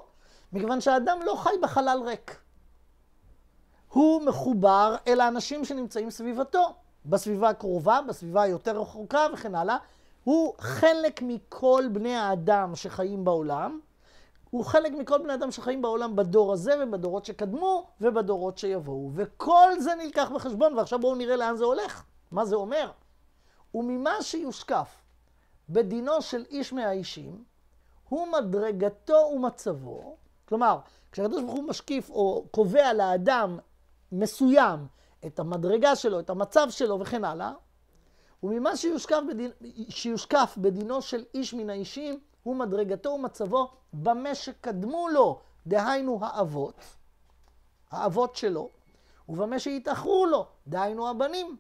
מכיוון שהאדם לא חי בחלל ריק. הוא מחובר אל האנשים שנמצאים סביבתו, בסביבה הקרובה, בסביבה היותר רחוקה וכן הלאה. הוא חלק מכל בני האדם שחיים בעולם, הוא חלק מכל בני אדם שחיים בעולם בדור הזה ובדורות שקדמו ובדורות שיבואו. וכל זה נלקח בחשבון, ועכשיו בואו נראה לאן זה הולך, מה זה אומר. וממה שיושקף בדינו של איש מהאישים, הוא מדרגתו ומצבו, כלומר, כשהקדוש ברוך הוא משקיף או קובע לאדם מסוים את המדרגה שלו, את המצב שלו וכן הלאה, וממה שיושקף, בדין, שיושקף בדינו של איש מן האישים, הוא מדרגתו ומצבו במה שקדמו לו, דהיינו האבות, האבות שלו, ובמה שהתאחרו לו, דהיינו הבנים.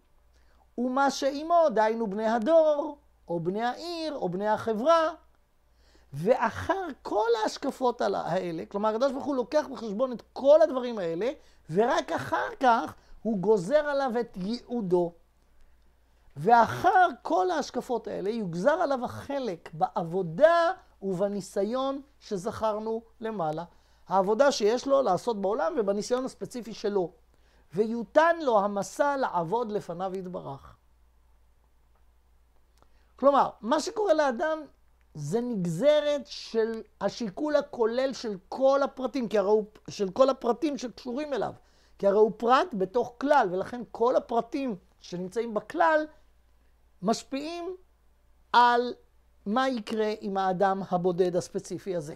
ומה שעימו, דהיינו בני הדור, או בני העיר, או בני החברה. ואחר כל ההשקפות האלה, כלומר, הקדוש ברוך הוא לוקח בחשבון את כל הדברים האלה, ורק אחר כך הוא גוזר עליו את ייעודו. ואחר כל ההשקפות האלה יוגזר עליו החלק בעבודה ובניסיון שזכרנו למעלה. העבודה שיש לו לעשות בעולם ובניסיון הספציפי שלו. ויותן לו המסע לעבוד לפניו יתברך. כלומר, מה שקורה לאדם זה נגזרת של השיקול הכולל של כל הפרטים, כי הרי הוא, של כל הפרטים שקשורים אליו. כי הרי הוא פרט בתוך כלל, ולכן כל הפרטים שנמצאים בכלל משפיעים על מה יקרה עם האדם הבודד הספציפי הזה.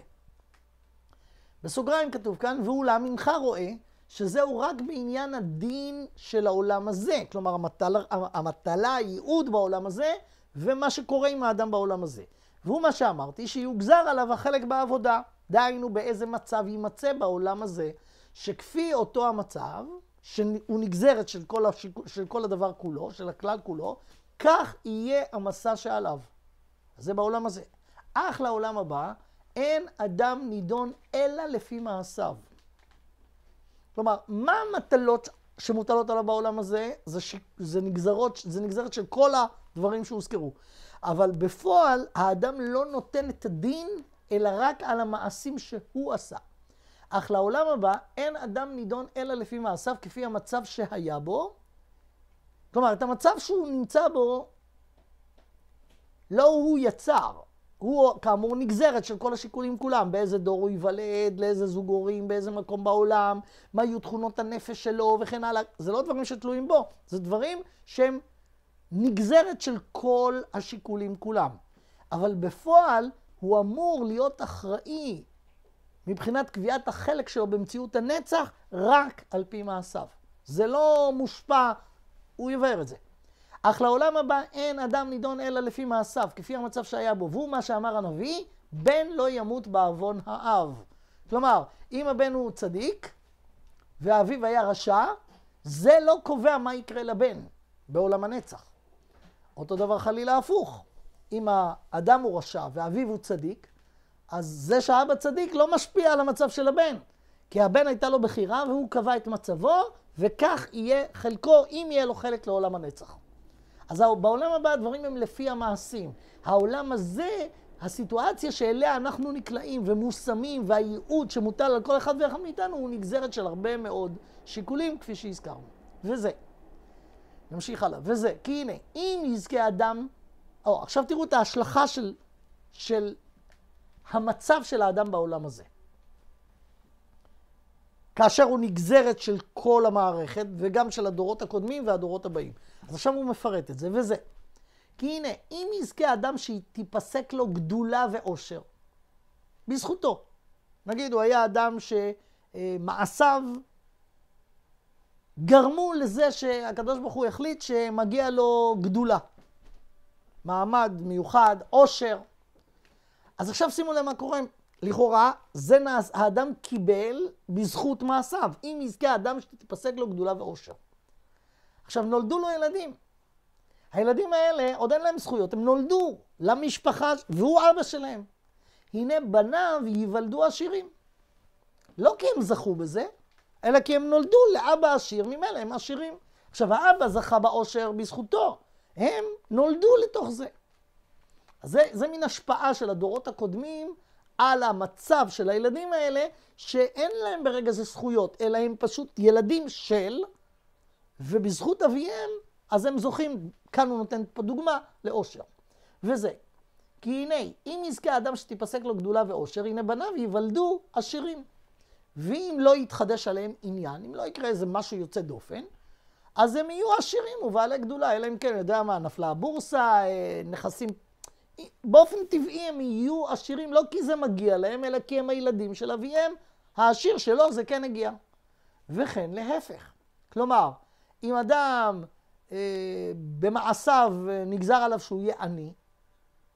בסוגריים כתוב כאן, ואולם אינך רואה שזהו רק בעניין הדין של העולם הזה. כלומר, המטלה, המטלה הייעוד בעולם הזה, ומה שקורה עם האדם בעולם הזה. והוא מה שאמרתי, שיוגזר עליו החלק בעבודה. דהיינו, באיזה מצב יימצא בעולם הזה, שכפי אותו המצב, שהוא נגזרת של כל, השיקו, של כל הדבר כולו, של הכלל כולו, כך יהיה המסע שעליו. זה בעולם הזה. אך לעולם הבא, אין אדם נידון אלא לפי מעשיו. כלומר, מה המטלות שמוטלות עליו בעולם הזה? זה, ש... זה, נגזרות, זה נגזרת של כל הדברים שהוזכרו. אבל בפועל, האדם לא נותן את הדין, אלא רק על המעשים שהוא עשה. אך לעולם הבא אין אדם נידון אלא לפי מעשיו כפי המצב שהיה בו. כלומר, את המצב שהוא נמצא בו, לא הוא יצר. הוא כאמור נגזרת של כל השיקולים כולם, באיזה דור הוא ייוולד, לאיזה זוג הורים, באיזה מקום בעולם, מה יהיו תכונות הנפש שלו וכן הלאה. זה לא דברים שתלויים בו, זה דברים שהם נגזרת של כל השיקולים כולם. אבל בפועל הוא אמור להיות אחראי מבחינת קביעת החלק שלו במציאות הנצח רק על פי מעשיו. זה לא מושפע, הוא יבהר את זה. אך לעולם הבא אין אדם נידון אלא לפי מעשיו, כפי המצב שהיה בו. והוא מה שאמר הנביא, בן לא ימות בעוון האב. כלומר, אם הבן הוא צדיק ואביו היה רשע, זה לא קובע מה יקרה לבן בעולם הנצח. אותו דבר חלילה הפוך. אם האדם הוא רשע ואביו הוא צדיק, אז זה שהאבא צדיק לא משפיע על המצב של הבן. כי הבן הייתה לו בחירה והוא קבע את מצבו, וכך יהיה חלקו, אם יהיה לו חלק לעולם הנצח. אז בעולם הבא הדברים הם לפי המעשים. העולם הזה, הסיטואציה שאליה אנחנו נקלעים ומושמים והייעוד שמוטל על כל אחד ואחד מאיתנו הוא נגזרת של הרבה מאוד שיקולים כפי שהזכרנו. וזה. נמשיך הלאה. וזה, כי הנה, אם יזכה אדם, או עכשיו תראו את ההשלכה של, של המצב של האדם בעולם הזה. כאשר הוא נגזרת של כל המערכת וגם של הדורות הקודמים והדורות הבאים. אז עכשיו הוא מפרט את זה וזה. כי הנה, אם יזכה אדם שתיפסק לו גדולה ואושר, בזכותו. נגיד, הוא היה אדם שמעשיו אה, גרמו לזה שהקדוש ברוך הוא החליט שמגיע לו גדולה. מעמד מיוחד, עושר. אז עכשיו שימו לב מה קורה. לכאורה, זה נעש, האדם קיבל בזכות מעשיו. אם יזכה אדם שתיפסק לו גדולה ועושר. עכשיו, נולדו לו ילדים. הילדים האלה, עוד אין להם זכויות, הם נולדו למשפחה, והוא אבא שלהם. הנה בניו ייוולדו עשירים. לא כי הם זכו בזה, אלא כי הם נולדו לאבא עשיר, ממילא הם עשירים. עכשיו, האבא זכה בעושר בזכותו, הם נולדו לתוך זה. אז זה, זה מין השפעה של הדורות הקודמים על המצב של הילדים האלה, שאין להם ברגע זה זכויות, אלא הם פשוט ילדים של, ובזכות אביהם, אז הם זוכים, כאן הוא נותן פה דוגמה, לאושר. וזה, כי הנה, אם יזכה האדם שתיפסק לו גדולה ואושר, הנה בניו ייוולדו עשירים. ואם לא יתחדש עליהם עניין, אם לא יקרה איזה משהו יוצא דופן, אז הם יהיו עשירים ובעלי גדולה, אלא אם כן, יודע מה, נפלה הבורסה, אה, נכסים... באופן טבעי הם יהיו עשירים, לא כי זה מגיע להם, אלא כי הם הילדים של אביהם, העשיר שלו זה כן הגיע. וכן להפך. כלומר, אם אדם אה, במעשיו אה, נגזר עליו שהוא יהיה עני,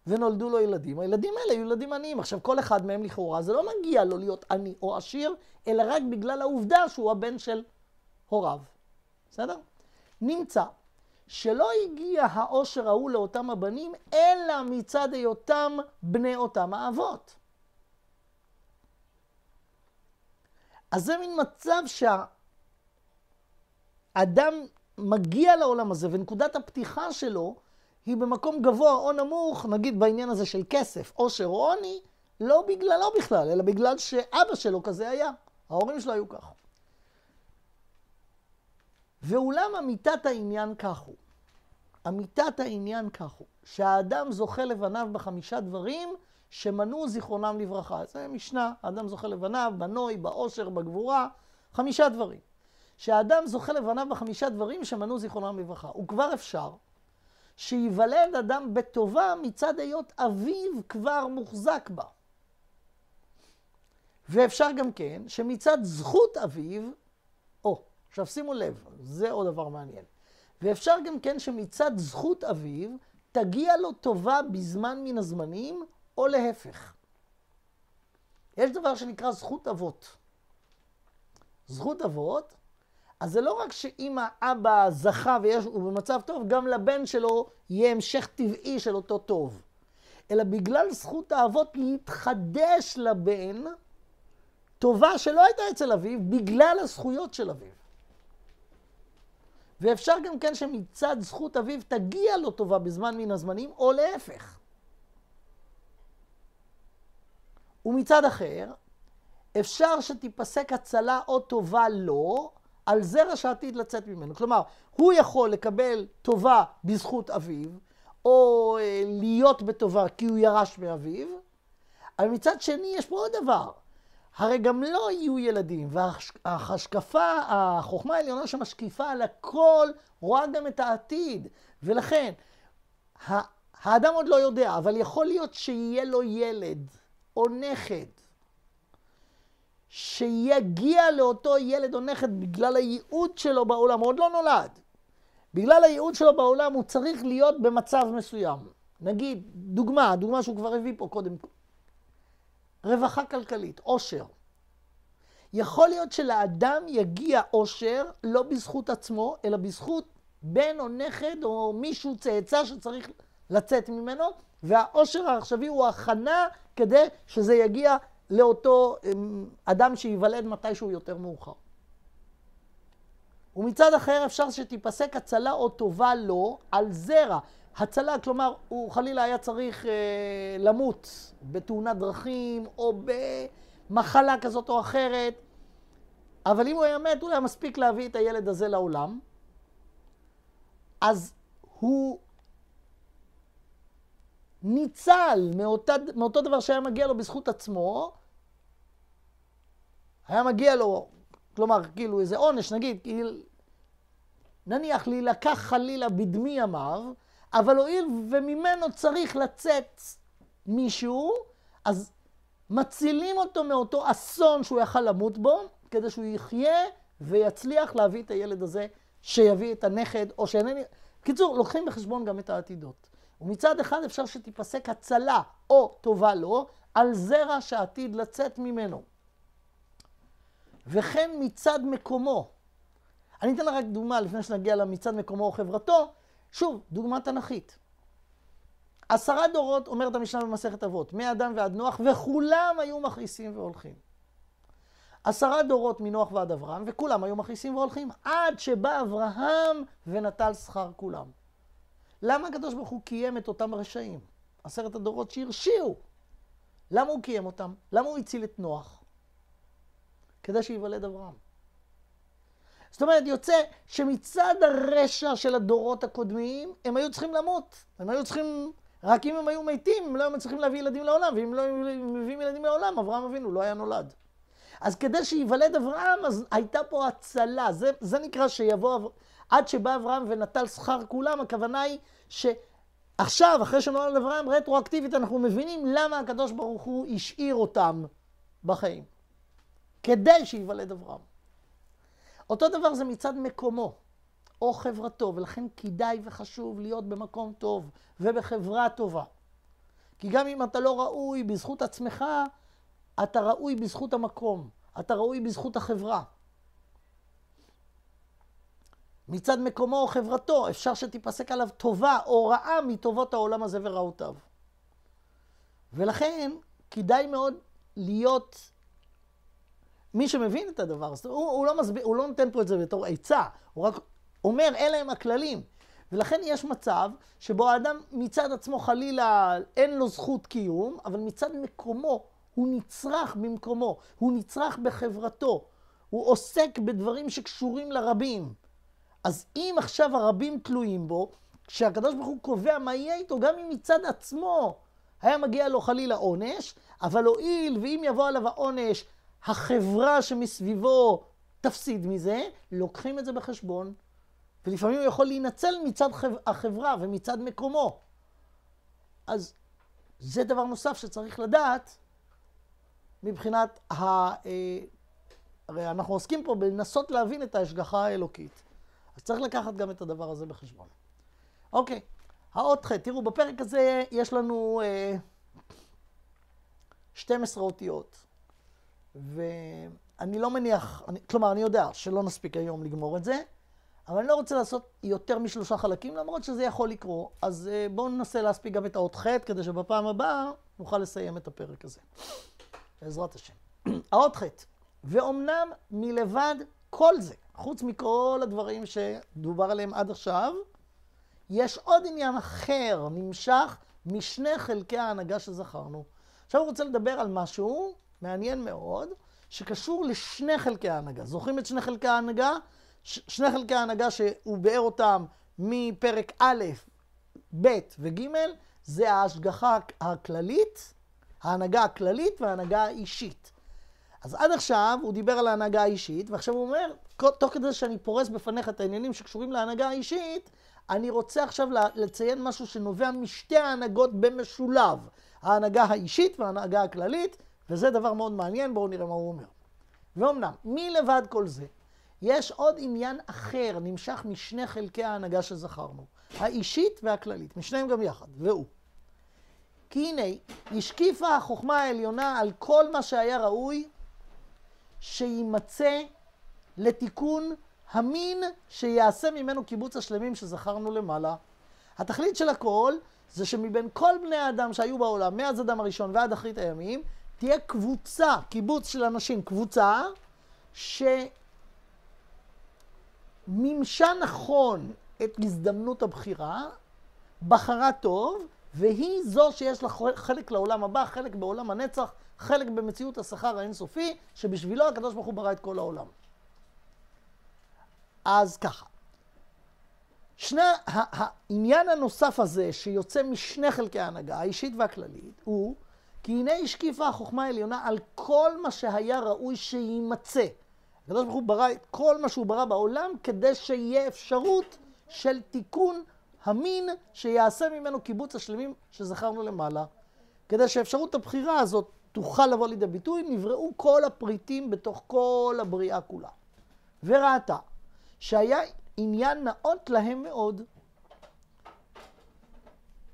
ונולדו לו ילדים, הילדים האלה היו ילדים עניים. עכשיו, כל אחד מהם לכאורה, זה לא מגיע לו להיות עני או עשיר, אלא רק בגלל העובדה שהוא הבן של הוריו. בסדר? נמצא שלא הגיע העושר ההוא לאותם הבנים, אלא מצד היותם בני אותם האבות. אז זה מין מצב שה... אדם מגיע לעולם הזה, ונקודת הפתיחה שלו היא במקום גבוה או נמוך, נגיד בעניין הזה של כסף, עושר או עוני, לא בגללו בכלל, אלא בגלל שאבא שלו כזה היה. ההורים שלו היו כך. ואולם אמיתת העניין כך הוא, אמיתת העניין כך הוא, שהאדם זוכה לבניו בחמישה דברים שמנעו זיכרונם לברכה. זה משנה, האדם זוכה לבניו, בנוי, בעושר, בגבורה, חמישה דברים. שהאדם זוכה לבניו בחמישה דברים שמנעו זיכרונם לברכה. וכבר אפשר שייוולד אדם בטובה מצד היות אביו כבר מוחזק בה. ואפשר גם כן שמצד זכות אביו, או, עכשיו שימו לב, זה עוד דבר מעניין. ואפשר גם כן שמצד זכות אביו תגיע לו טובה בזמן מן הזמנים, או להפך. יש דבר שנקרא זכות אבות. זכות אבות אז זה לא רק שאם האבא זכה והוא במצב טוב, גם לבן שלו יהיה המשך טבעי של אותו טוב. אלא בגלל זכות האבות להתחדש לבן, טובה שלא הייתה אצל אביו, בגלל הזכויות של אביו. ואפשר גם כן שמצד זכות אביו תגיע לו טובה בזמן מן הזמנים, או להפך. ומצד אחר, אפשר שתיפסק הצלה או טובה לו, לא, על זרע שעתיד לצאת ממנו. כלומר, הוא יכול לקבל טובה בזכות אביו, או אה, להיות בטובה כי הוא ירש מאביו, אבל מצד שני יש פה עוד דבר. הרי גם לא יהיו ילדים, וההשקפה, החוכמה העליונה שמשקיפה על הכל, רואה גם את העתיד. ולכן, האדם עוד לא יודע, אבל יכול להיות שיהיה לו ילד או נכד שיגיע לאותו ילד או נכד בגלל הייעוד שלו בעולם, הוא עוד לא נולד. בגלל הייעוד שלו בעולם הוא צריך להיות במצב מסוים. נגיד, דוגמה, דוגמה שהוא כבר הביא פה קודם. רווחה כלכלית, עושר. יכול להיות שלאדם יגיע עושר לא בזכות עצמו, אלא בזכות בן או נכד או מישהו צאצא שצריך לצאת ממנו, והעושר העכשווי הוא הכנה כדי שזה יגיע לאותו אמ, אדם שייוולד מתישהו יותר מאוחר. ומצד אחר אפשר שתיפסק הצלה או טובה לו על זרע. הצלה, כלומר, הוא חלילה היה צריך אה, למות בתאונת דרכים או במחלה כזאת או אחרת, אבל אם הוא היה מת, הוא לא היה מספיק להביא את הילד הזה לעולם, אז הוא ניצל מאותה, מאותו דבר שהיה מגיע לו בזכות עצמו, היה מגיע לו, כלומר, כאילו איזה עונש, נגיד, כאילו, נניח להילקח חלילה בדמי אמר, אבל הואיל וממנו צריך לצאת מישהו, אז מצילים אותו מאותו אסון שהוא יכל למות בו, כדי שהוא יחיה ויצליח להביא את הילד הזה שיביא את הנכד, או שאינני... בקיצור, לוקחים בחשבון גם את העתידות. ומצד אחד אפשר שתיפסק הצלה או טובה לו על זרע שעתיד לצאת ממנו. וכן מצד מקומו. אני אתן לך רק דוגמה לפני שנגיע למצד מקומו או חברתו. שוב, דוגמה תנכית. עשרה דורות, אומרת המשנה במסכת אבות, מאדם ועד נוח, וכולם היו מכעיסים והולכים. עשרה דורות מנוח ועד אברהם, וכולם היו מכעיסים והולכים, עד שבא אברהם ונטל שכר כולם. למה הקדוש ברוך הוא קיים את אותם רשעים? עשרת הדורות שהרשיעו. למה הוא קיים אותם? למה הוא הציל את נוח? כדי שייוולד אברהם. זאת אומרת, יוצא שמצד הרשע של הדורות הקודמים, הם היו צריכים למות. הם היו צריכים, רק אם הם היו מתים, הם לא היו מצליחים להביא ילדים לעולם, ואם לא היו מביאים ילדים לעולם, אברהם אבינו לא היה נולד. אז כדי שייוולד אברהם, אז הייתה פה הצלה. זה, זה נקרא שיבוא, עד שבא אברהם ונטל שכר כולם, הכוונה היא שעכשיו, אחרי שנולד אברהם, רטרואקטיבית אנחנו מבינים למה הקדוש ברוך הוא השאיר אותם בחיים. כדי שייוולד אברהם. אותו דבר זה מצד מקומו או חברתו, ולכן כדאי וחשוב להיות במקום טוב ובחברה טובה. כי גם אם אתה לא ראוי בזכות עצמך, אתה ראוי בזכות המקום, אתה ראוי בזכות החברה. מצד מקומו או חברתו, אפשר שתיפסק עליו טובה או רעה מטובות העולם הזה ורעותיו. ולכן כדאי מאוד להיות מי שמבין את הדבר הזה, הוא, הוא, לא הוא לא נותן פה את זה בתור עצה, הוא רק אומר, אלה הם הכללים. ולכן יש מצב שבו האדם מצד עצמו חלילה אין לו זכות קיום, אבל מצד מקומו הוא נצרך במקומו, הוא נצרך בחברתו, הוא עוסק בדברים שקשורים לרבים. אז אם עכשיו הרבים תלויים בו, כשהקדוש ברוך הוא קובע מה יהיה איתו, גם אם מצד עצמו היה מגיע לו חלילה עונש, אבל הואיל ואם יבוא עליו העונש, החברה שמסביבו תפסיד מזה, לוקחים את זה בחשבון. ולפעמים הוא יכול להינצל מצד החברה ומצד מקומו. אז זה דבר נוסף שצריך לדעת מבחינת ה... אה, הרי אנחנו עוסקים פה בלנסות להבין את ההשגחה האלוקית. אז צריך לקחת גם את הדבר הזה בחשבון. אוקיי, האות ח', תראו, בפרק הזה יש לנו אה, 12 אותיות, ואני לא מניח, אני, כלומר, אני יודע שלא נספיק היום לגמור את זה, אבל אני לא רוצה לעשות יותר משלושה חלקים, למרות שזה יכול לקרות, אז אה, בואו ננסה להספיק גם את האות ח', כדי שבפעם הבאה נוכל לסיים את הפרק הזה. בעזרת השם. האות ח', ואומנם מלבד כל זה, חוץ מכל הדברים שדובר עליהם עד עכשיו, יש עוד עניין אחר, נמשך משני חלקי ההנהגה שזכרנו. עכשיו הוא רוצה לדבר על משהו מעניין מאוד, שקשור לשני חלקי ההנהגה. זוכרים את שני חלקי ההנהגה? שני חלקי ההנהגה שהוא ביאר אותם מפרק א', ב' וג', זה ההשגחה הכללית, ההנהגה הכללית וההנהגה האישית. אז עד עכשיו הוא דיבר על ההנהגה האישית, ועכשיו הוא אומר, תוך כדי שאני פורס בפניך את העניינים שקשורים להנהגה האישית, אני רוצה עכשיו לציין משהו שנובע משתי ההנהגות במשולב, ההנהגה האישית וההנהגה הכללית, וזה דבר מאוד מעניין, בואו נראה מה הוא אומר. ואומנם, מלבד כל זה, יש עוד עניין אחר נמשך משני חלקי ההנהגה שזכרנו, האישית והכללית, משניהם גם יחד, והוא. כי הנה, השקיפה החוכמה העליונה על כל מה שהיה ראוי שיימצא לתיקון המין שיעשה ממנו קיבוץ השלמים שזכרנו למעלה. התכלית של הכל זה שמבין כל בני האדם שהיו בעולם, מאז אדם הראשון ועד אחרית הימים, תהיה קבוצה, קיבוץ של אנשים, קבוצה שמימשה נכון את הזדמנות הבחירה, בחרה טוב, והיא זו שיש לה חלק לעולם הבא, חלק בעולם הנצח, חלק במציאות השכר האינסופי, שבשבילו הקדוש ברוך הוא ברא את כל העולם. אז ככה. שני, העניין הנוסף הזה שיוצא משני חלקי ההנהגה, האישית והכללית, הוא כי הנה השקיפה החוכמה העליונה על כל מה שהיה ראוי שיימצא. הקדוש ברוך הוא ברא את כל מה שהוא ברא בעולם כדי שיהיה אפשרות של תיקון המין שיעשה ממנו קיבוץ השלמים שזכרנו למעלה. כדי שאפשרות הבחירה הזאת תוכל לבוא לידי ביטוי, נבראו כל הפריטים בתוך כל הבריאה כולה. וראתה שהיה עניין נאות להם מאוד.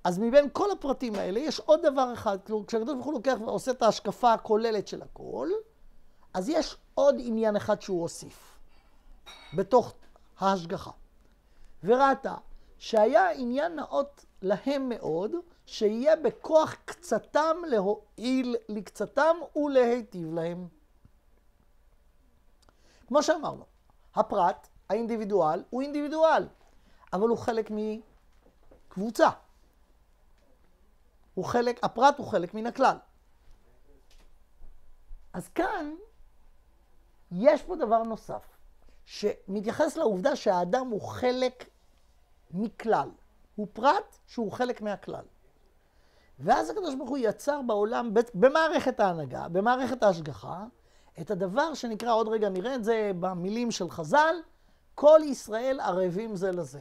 אז מבין כל הפרטים האלה יש עוד דבר אחד, כלומר כשהקדוש ברוך הוא לוקח ועושה את ההשקפה הכוללת של הכל, אז יש עוד עניין אחד שהוא הוסיף בתוך ההשגחה. וראתה שהיה עניין נאות להם מאוד, שיהיה בכוח קצתם להועיל לקצתם ולהיטיב להם. כמו שאמרנו, הפרט האינדיבידואל הוא אינדיבידואל, אבל הוא חלק מקבוצה. הוא חלק, הפרט הוא חלק מן הכלל. אז כאן יש פה דבר נוסף, שמתייחס לעובדה שהאדם הוא חלק מכלל. הוא פרט שהוא חלק מהכלל. ואז הקדוש ברוך הוא יצר בעולם, במערכת ההנהגה, במערכת ההשגחה, את הדבר שנקרא, עוד רגע נראה את זה במילים של חז"ל, כל ישראל ערבים זה לזה.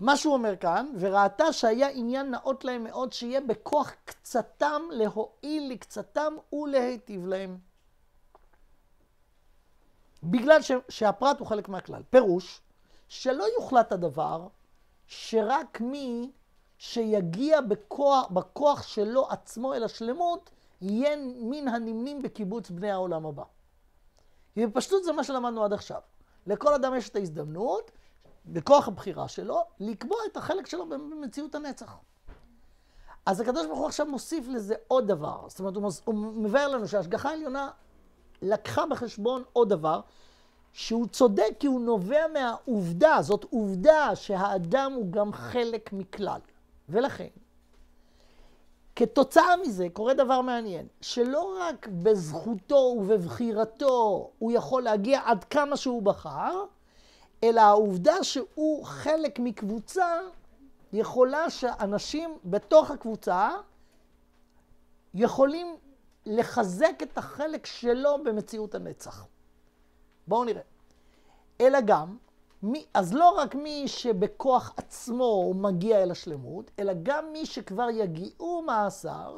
מה שהוא אומר כאן, וראתה שהיה עניין נאות להם מאוד, שיהיה בכוח קצתם להועיל לקצתם ולהיטיב להם. בגלל ש, שהפרט הוא חלק מהכלל. פירוש, שלא יוחלט הדבר שרק מי שיגיע בכוח, בכוח שלו עצמו אל השלמות, יהיה מן הנמנים בקיבוץ בני העולם הבא. כי בפשטות זה מה שלמדנו עד עכשיו. לכל אדם יש את ההזדמנות, בכוח הבחירה שלו, לקבוע את החלק שלו במציאות הנצח. אז הקדוש ברוך הוא עכשיו מוסיף לזה עוד דבר. זאת אומרת, הוא, מוס, הוא מבאר לנו שההשגחה העליונה לקחה בחשבון עוד דבר, שהוא צודק כי הוא נובע מהעובדה, זאת עובדה שהאדם הוא גם חלק מכלל. ולכן, כתוצאה מזה קורה דבר מעניין, שלא רק בזכותו ובבחירתו הוא יכול להגיע עד כמה שהוא בחר, אלא העובדה שהוא חלק מקבוצה יכולה שאנשים בתוך הקבוצה יכולים לחזק את החלק שלו במציאות הנצח. בואו נראה. אלא גם מי, אז לא רק מי שבכוח עצמו הוא מגיע אל השלמות, אלא גם מי שכבר יגיעו מאסר,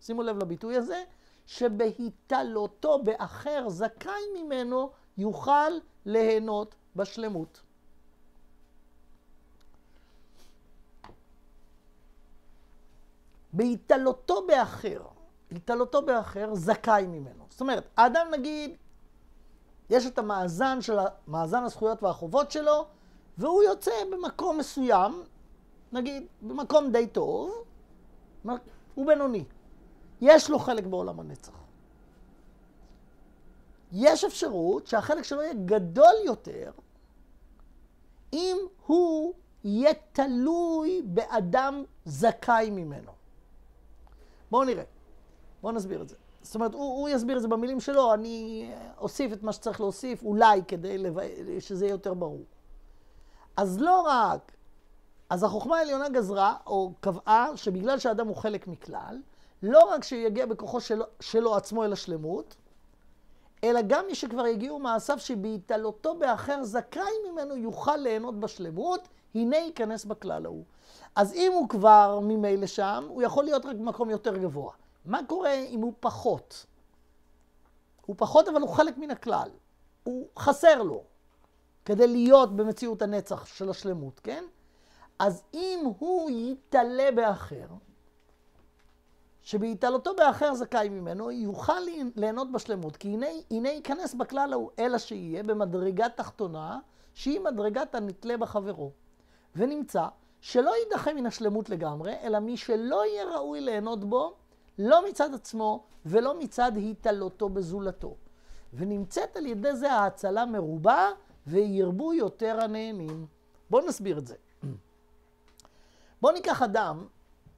שימו לב לביטוי הזה, שבהיתלותו באחר זכאי ממנו, יוכל ליהנות בשלמות. בהיתלותו באחר, היתלותו באחר זכאי ממנו. זאת אומרת, האדם נגיד יש את המאזן של מאזן הזכויות והחובות שלו, והוא יוצא במקום מסוים, נגיד במקום די טוב, הוא בינוני. יש לו חלק בעולם הנצח. יש אפשרות שהחלק שלו יהיה גדול יותר אם הוא יהיה תלוי באדם זכאי ממנו. בואו נראה, בואו נסביר את זה. זאת אומרת, הוא, הוא יסביר את זה במילים שלו, אני אוסיף את מה שצריך להוסיף, אולי כדי לו... שזה יהיה יותר ברור. אז לא רק, אז החוכמה העליונה גזרה, או קבעה, שבגלל שהאדם הוא חלק מכלל, לא רק שהוא יגיע בכוחו שלו, שלו עצמו אל השלמות, אלא גם מי שכבר הגיעו מעשיו שבהתעלותו באחר זכאי ממנו יוכל ליהנות בשלמות, הנה ייכנס בכלל ההוא. אז אם הוא כבר ממילא שם, הוא יכול להיות רק במקום יותר גבוה. מה קורה אם הוא פחות? הוא פחות, אבל הוא חלק מן הכלל. הוא חסר לו כדי להיות במציאות הנצח של השלמות, כן? אז אם הוא יתעלה באחר, שבהתעלותו באחר זכאי ממנו, יוכל ליהנות בשלמות. כי הנה, הנה ייכנס בכלל ההוא, אלא שיהיה במדרגה תחתונה, שהיא מדרגת הנתלה בחברו. ונמצא שלא יידחה מן השלמות לגמרי, אלא מי שלא יהיה ראוי ליהנות בו, לא מצד עצמו ולא מצד היתלותו בזולתו. ונמצאת על ידי זה ההצלה מרובה וירבו יותר הנהנים. בואו נסביר את זה. בואו ניקח אדם,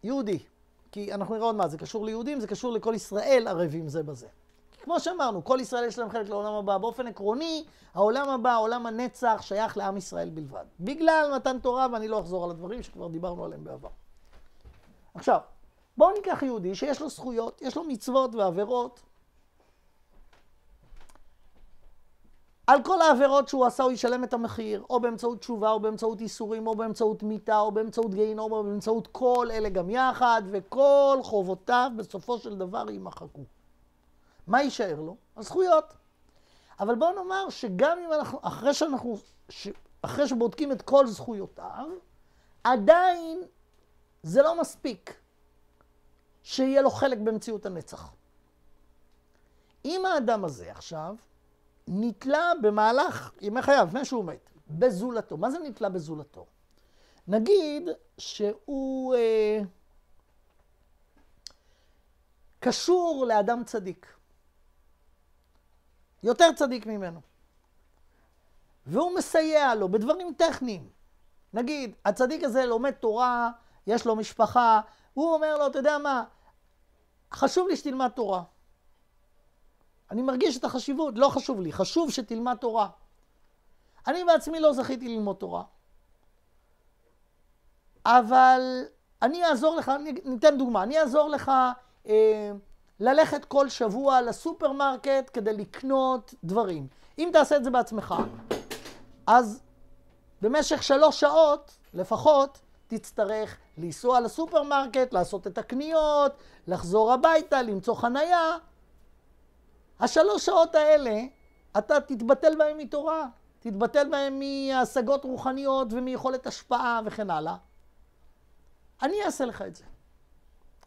יהודי, כי אנחנו נראה עוד מה, זה קשור ליהודים, זה קשור לכל ישראל ערבים זה בזה. כמו שאמרנו, כל ישראל יש להם חלק לעולם הבא. באופן עקרוני, העולם הבא, עולם הנצח, שייך לעם ישראל בלבד. בגלל מתן תורה, ואני לא אחזור על הדברים שכבר דיברנו עליהם בעבר. עכשיו, בואו ניקח יהודי שיש לו זכויות, יש לו מצוות ועבירות. על כל העבירות שהוא עשה הוא ישלם את המחיר, או באמצעות תשובה, או באמצעות איסורים, או באמצעות מיתה, או באמצעות גיהינום, או באמצעות כל אלה גם יחד, וכל חובותיו בסופו של דבר יימחקו. מה יישאר לו? הזכויות. אבל בואו נאמר שגם אם אנחנו, אחרי שאנחנו, ש, אחרי שבודקים את כל זכויותיו, עדיין זה לא מספיק. שיהיה לו חלק במציאות הנצח. אם האדם הזה עכשיו נתלה במהלך ימי חייו, לפני שהוא מת, בזולתו, מה זה נתלה בזולתו? נגיד שהוא אה, קשור לאדם צדיק, יותר צדיק ממנו, והוא מסייע לו בדברים טכניים. נגיד, הצדיק הזה לומד תורה, יש לו משפחה, הוא אומר לו, אתה יודע מה, חשוב לי שתלמד תורה. אני מרגיש את החשיבות, לא חשוב לי, חשוב שתלמד תורה. אני בעצמי לא זכיתי ללמוד תורה, אבל אני אעזור לך, ניתן דוגמה, אני אעזור לך אה, ללכת כל שבוע לסופרמרקט כדי לקנות דברים. אם תעשה את זה בעצמך, אז במשך שלוש שעות לפחות תצטרך לנסוע לסופרמרקט, לעשות את הקניות, לחזור הביתה, למצוא חנייה. השלוש שעות האלה, אתה תתבטל בהן מתורה, תתבטל בהן מהשגות רוחניות ומיכולת השפעה וכן הלאה. אני אעשה לך את זה.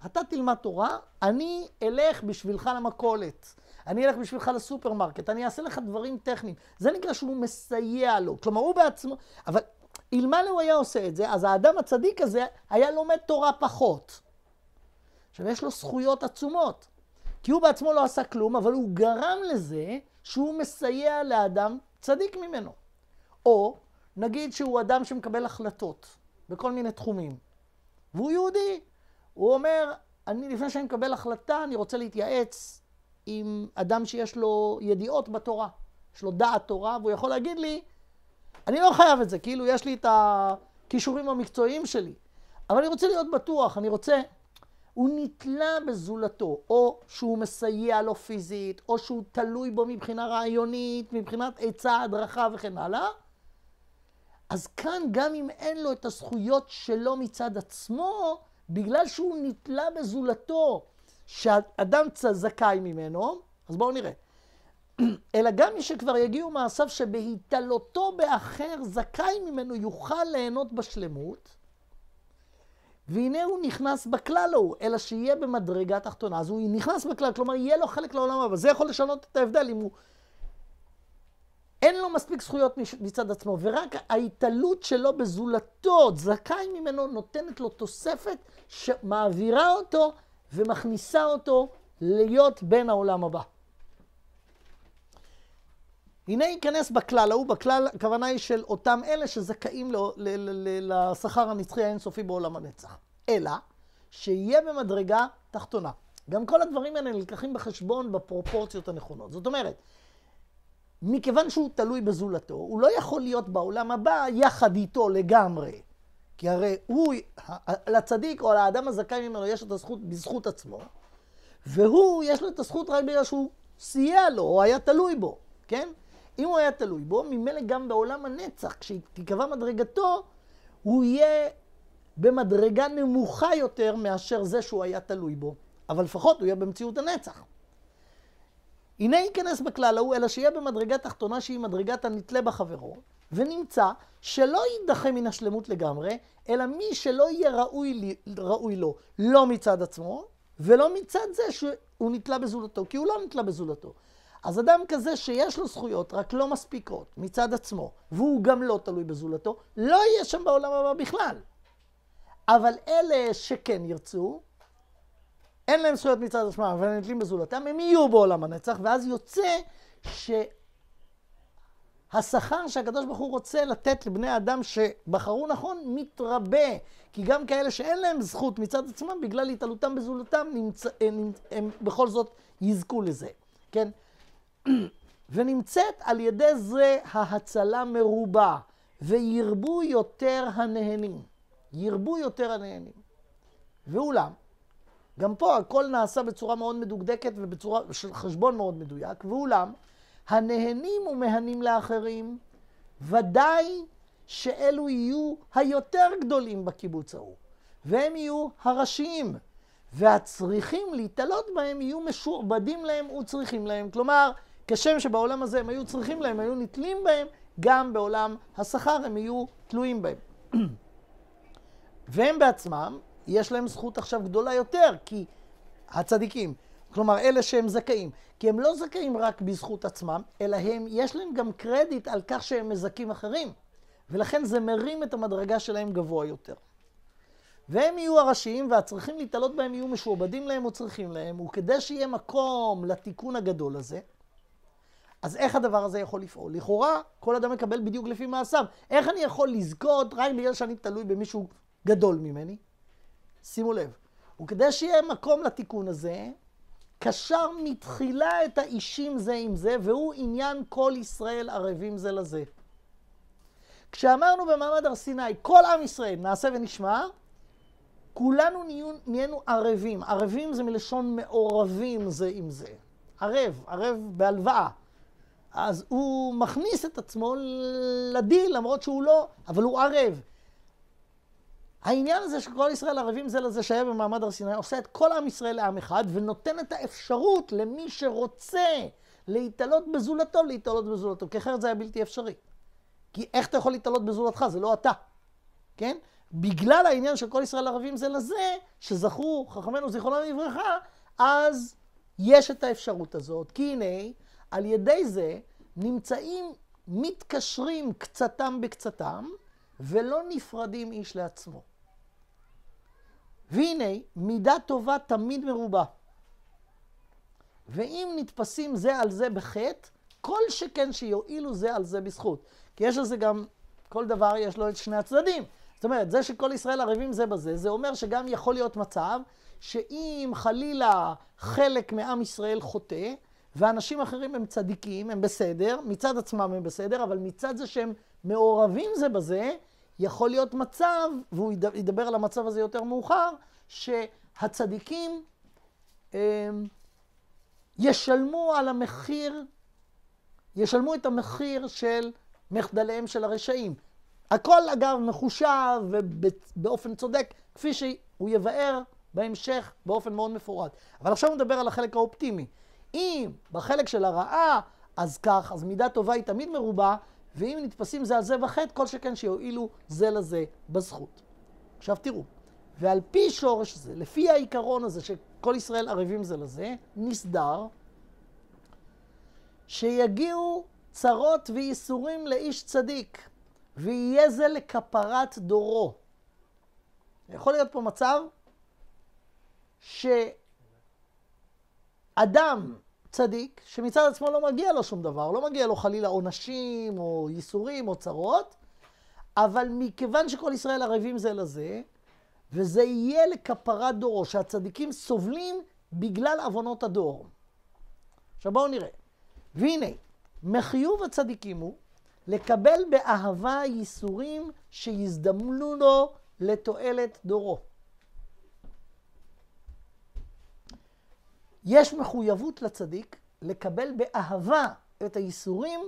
אתה תלמד תורה, אני אלך בשבילך למכולת. אני אלך בשבילך לסופרמרקט, אני אעשה לך דברים טכניים. זה נקרא שהוא מסייע לו. כלומר, הוא בעצמו, אבל אלמלא הוא היה עושה את זה, אז האדם הצדיק הזה היה לומד תורה פחות. עכשיו, יש לו זכויות עצומות, כי הוא בעצמו לא עשה כלום, אבל הוא גרם לזה שהוא מסייע לאדם צדיק ממנו. או נגיד שהוא אדם שמקבל החלטות בכל מיני תחומים, והוא יהודי. הוא אומר, אני, לפני שאני מקבל החלטה, אני רוצה להתייעץ עם אדם שיש לו ידיעות בתורה, יש לו דעת תורה, והוא יכול להגיד לי, אני לא חייב את זה, כאילו יש לי את הכישורים המקצועיים שלי, אבל אני רוצה להיות בטוח, אני רוצה... הוא נתלה בזולתו, או שהוא מסייע לו פיזית, או שהוא תלוי בו מבחינה רעיונית, מבחינת עצה, הדרכה וכן הלאה. אז כאן גם אם אין לו את הזכויות שלו מצד עצמו, בגלל שהוא נתלה בזולתו, שאדם זכאי ממנו, אז בואו נראה. אלא גם מי שכבר יגיעו מעשיו שבהיתלותו באחר זכאי ממנו יוכל ליהנות בשלמות, והנה הוא נכנס בכלל ההוא, לא אלא שיהיה במדרגה תחתונה. אז הוא נכנס בכלל, כלומר יהיה לו חלק לעולם הבא. זה יכול לשנות את ההבדל אם הוא... אין לו מספיק זכויות מצד עצמו, ורק ההיתלות שלו בזולתו, זכאי ממנו, נותנת לו תוספת שמעבירה אותו ומכניסה אותו להיות בן העולם הבא. הנה ייכנס בכלל ההוא, בכלל הכוונה היא של אותם אלה שזכאים לשכר הנצחי האינסופי בעולם הנצח. אלא שיהיה במדרגה תחתונה. גם כל הדברים האלה נלקחים בחשבון בפרופורציות הנכונות. זאת אומרת, מכיוון שהוא תלוי בזולתו, הוא לא יכול להיות בעולם הבא יחד איתו לגמרי. כי הרי הוא, לצדיק או לאדם הזכאי ממנו יש את הזכות בזכות עצמו, והוא, יש לו את הזכות רק בגלל שהוא סייע לו או היה תלוי בו, כן? אם הוא היה תלוי בו, ממילא גם בעולם הנצח, כשתיקבע מדרגתו, הוא יהיה במדרגה נמוכה יותר מאשר זה שהוא היה תלוי בו. אבל לפחות הוא יהיה במציאות הנצח. הנה ייכנס בכלל ההוא, אלא שיהיה במדרגה תחתונה שהיא מדרגת הנתלה בחברו, ונמצא שלא יידחה מן השלמות לגמרי, אלא מי שלא יהיה ראוי, לי, ראוי לו, לא מצד עצמו, ולא מצד זה שהוא נתלה בזולתו, כי הוא לא נתלה בזולתו. אז אדם כזה שיש לו זכויות, רק לא מספיקות מצד עצמו, והוא גם לא תלוי בזולתו, לא יהיה שם בעולם הבא בכלל. אבל אלה שכן ירצו, אין להם זכויות מצד עצמם, אבל הם נתלים בזולתם, הם יהיו בעולם הנצח, ואז יוצא שהשכר שהקדוש ברוך הוא רוצה לתת לבני האדם שבחרו נכון, מתרבה. כי גם כאלה שאין להם זכות מצד עצמם, בגלל התעלותם בזולתם, נמצא, הם, הם בכל זאת יזכו לזה, כן? ונמצאת על ידי זה ההצלה מרובה, וירבו יותר הנהנים. ירבו יותר הנהנים. ואולם, גם פה הכל נעשה בצורה מאוד מדוקדקת ובצורה של חשבון מאוד מדויק, ואולם, הנהנים ומהנים לאחרים, ודאי שאלו יהיו היותר גדולים בקיבוץ ההוא, והם יהיו הראשיים, והצריכים להתעלות בהם יהיו משועבדים להם וצריכים להם. כלומר, כשם שבעולם הזה הם היו צריכים להם, היו נתלים בהם, גם בעולם השכר הם יהיו תלויים בהם. והם בעצמם, יש להם זכות עכשיו גדולה יותר, כי הצדיקים, כלומר אלה שהם זכאים, כי הם לא זכאים רק בזכות עצמם, אלא הם, יש להם גם קרדיט על כך שהם מזכים אחרים, ולכן זה מרים את המדרגה שלהם גבוה יותר. והם יהיו הראשיים והצריכים להתעלות בהם יהיו משועבדים להם או צריכים להם, וכדי שיהיה מקום לתיקון הגדול הזה, אז איך הדבר הזה יכול לפעול? לכאורה, כל אדם מקבל בדיוק לפי מעשיו. איך אני יכול לזכות רק בגלל שאני תלוי במישהו גדול ממני? שימו לב. וכדי שיהיה מקום לתיקון הזה, קשר מתחילה את האישים זה עם זה, והוא עניין כל ישראל ערבים זה לזה. כשאמרנו במעמד הר סיני, כל עם ישראל, נעשה ונשמע, כולנו נהיינו ערבים. ערבים זה מלשון מעורבים זה עם זה. ערב, ערב בהלוואה. אז הוא מכניס את עצמו לדין, למרות שהוא לא, אבל הוא ערב. העניין הזה שכל ישראל ערבים זה לזה שהיה במעמד הר סיני, עושה את כל עם ישראל לעם אחד, ונותן את האפשרות למי שרוצה להתעלות בזולתו, להתעלות בזולתו, כי אחרת זה היה בלתי אפשרי. כי איך אתה יכול להתעלות בזולתך? זה לא אתה, כן? בגלל העניין שכל ישראל ערבים זה לזה, שזכו חכמינו זיכרונם לברכה, אז יש את האפשרות הזאת. כי הנה, על ידי זה נמצאים, מתקשרים קצתם בקצתם, ולא נפרדים איש לעצמו. והנה, מידה טובה תמיד מרובה. ואם נתפסים זה על זה בחטא, כל שכן שיועילו זה על זה בזכות. כי יש לזה גם, כל דבר יש לו את שני הצדדים. זאת אומרת, זה שכל ישראל ערבים זה בזה, זה אומר שגם יכול להיות מצב שאם חלילה חלק מעם ישראל חוטא, ואנשים אחרים הם צדיקים, הם בסדר, מצד עצמם הם בסדר, אבל מצד זה שהם מעורבים זה בזה, יכול להיות מצב, והוא ידבר על המצב הזה יותר מאוחר, שהצדיקים הם, אמ, ישלמו על המחיר, ישלמו את המחיר של מחדליהם של הרשעים. הכל אגב מחושב ובאופן צודק, כפי שהוא יבאר בהמשך באופן מאוד מפורט. אבל עכשיו הוא מדבר על החלק האופטימי. אם בחלק של הרעה, אז כך, אז מידה טובה היא תמיד מרובה, ואם נתפסים זה על זה וחטא, כל שכן שיועילו זה לזה בזכות. עכשיו תראו, ועל פי שורש זה, לפי העיקרון הזה שכל ישראל ערבים זה לזה, נסדר שיגיעו צרות וייסורים לאיש צדיק, ויהיה זה לכפרת דורו. יכול להיות פה מצב ש... אדם צדיק, שמצד עצמו לא מגיע לו שום דבר, לא מגיע לו חלילה עונשים או ייסורים או צרות, אבל מכיוון שכל ישראל ערבים זה לזה, וזה יהיה לכפרת דורו, שהצדיקים סובלים בגלל עוונות הדור. עכשיו בואו נראה. והנה, מחיוב הצדיקים הוא לקבל באהבה ייסורים שיזדמנו לו לתועלת דורו. יש מחויבות לצדיק לקבל באהבה את הייסורים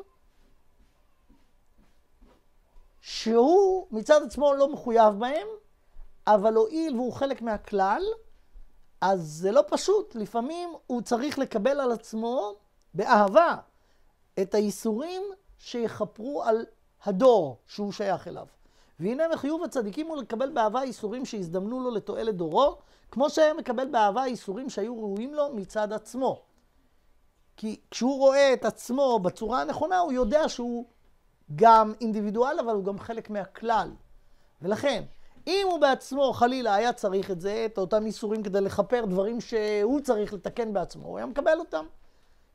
שהוא מצד עצמו לא מחויב בהם, אבל הואיל והוא חלק מהכלל, אז זה לא פשוט. לפעמים הוא צריך לקבל על עצמו באהבה את הייסורים שיכפרו על הדור שהוא שייך אליו. והנה מחיוב הצדיקים הוא לקבל באהבה ייסורים שהזדמנו לו לתועלת דורו, כמו שהיה מקבל באהבה איסורים שהיו ראויים לו מצד עצמו. כי כשהוא רואה את עצמו בצורה הנכונה, הוא יודע שהוא גם אינדיבידואל, אבל הוא גם חלק מהכלל. ולכן, אם הוא בעצמו, חלילה, היה צריך את זה, את אותם איסורים כדי לכפר דברים שהוא צריך לתקן בעצמו, הוא היה מקבל אותם.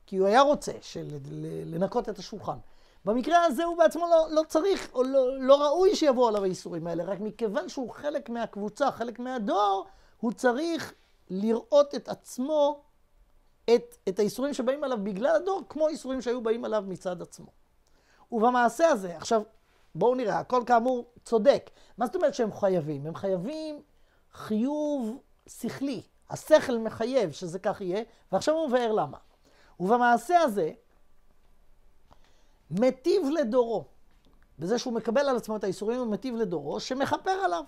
כי הוא היה רוצה של, לנקות את השולחן. במקרה הזה הוא בעצמו לא, לא צריך, או לא, לא ראוי שיבואו עליו האיסורים האלה, רק מכיוון שהוא חלק מהקבוצה, חלק מהדור, הוא צריך לראות את עצמו, את, את האיסורים שבאים עליו בגלל הדור, כמו איסורים שהיו באים עליו מצד עצמו. ובמעשה הזה, עכשיו, בואו נראה, הכל כאמור צודק. מה זאת אומרת שהם חייבים? הם חייבים חיוב שכלי. השכל מחייב שזה כך יהיה, ועכשיו הוא מבאר למה. ובמעשה הזה, מטיב לדורו, בזה שהוא מקבל על עצמו את האיסורים, הוא מטיב לדורו, שמכפר עליו.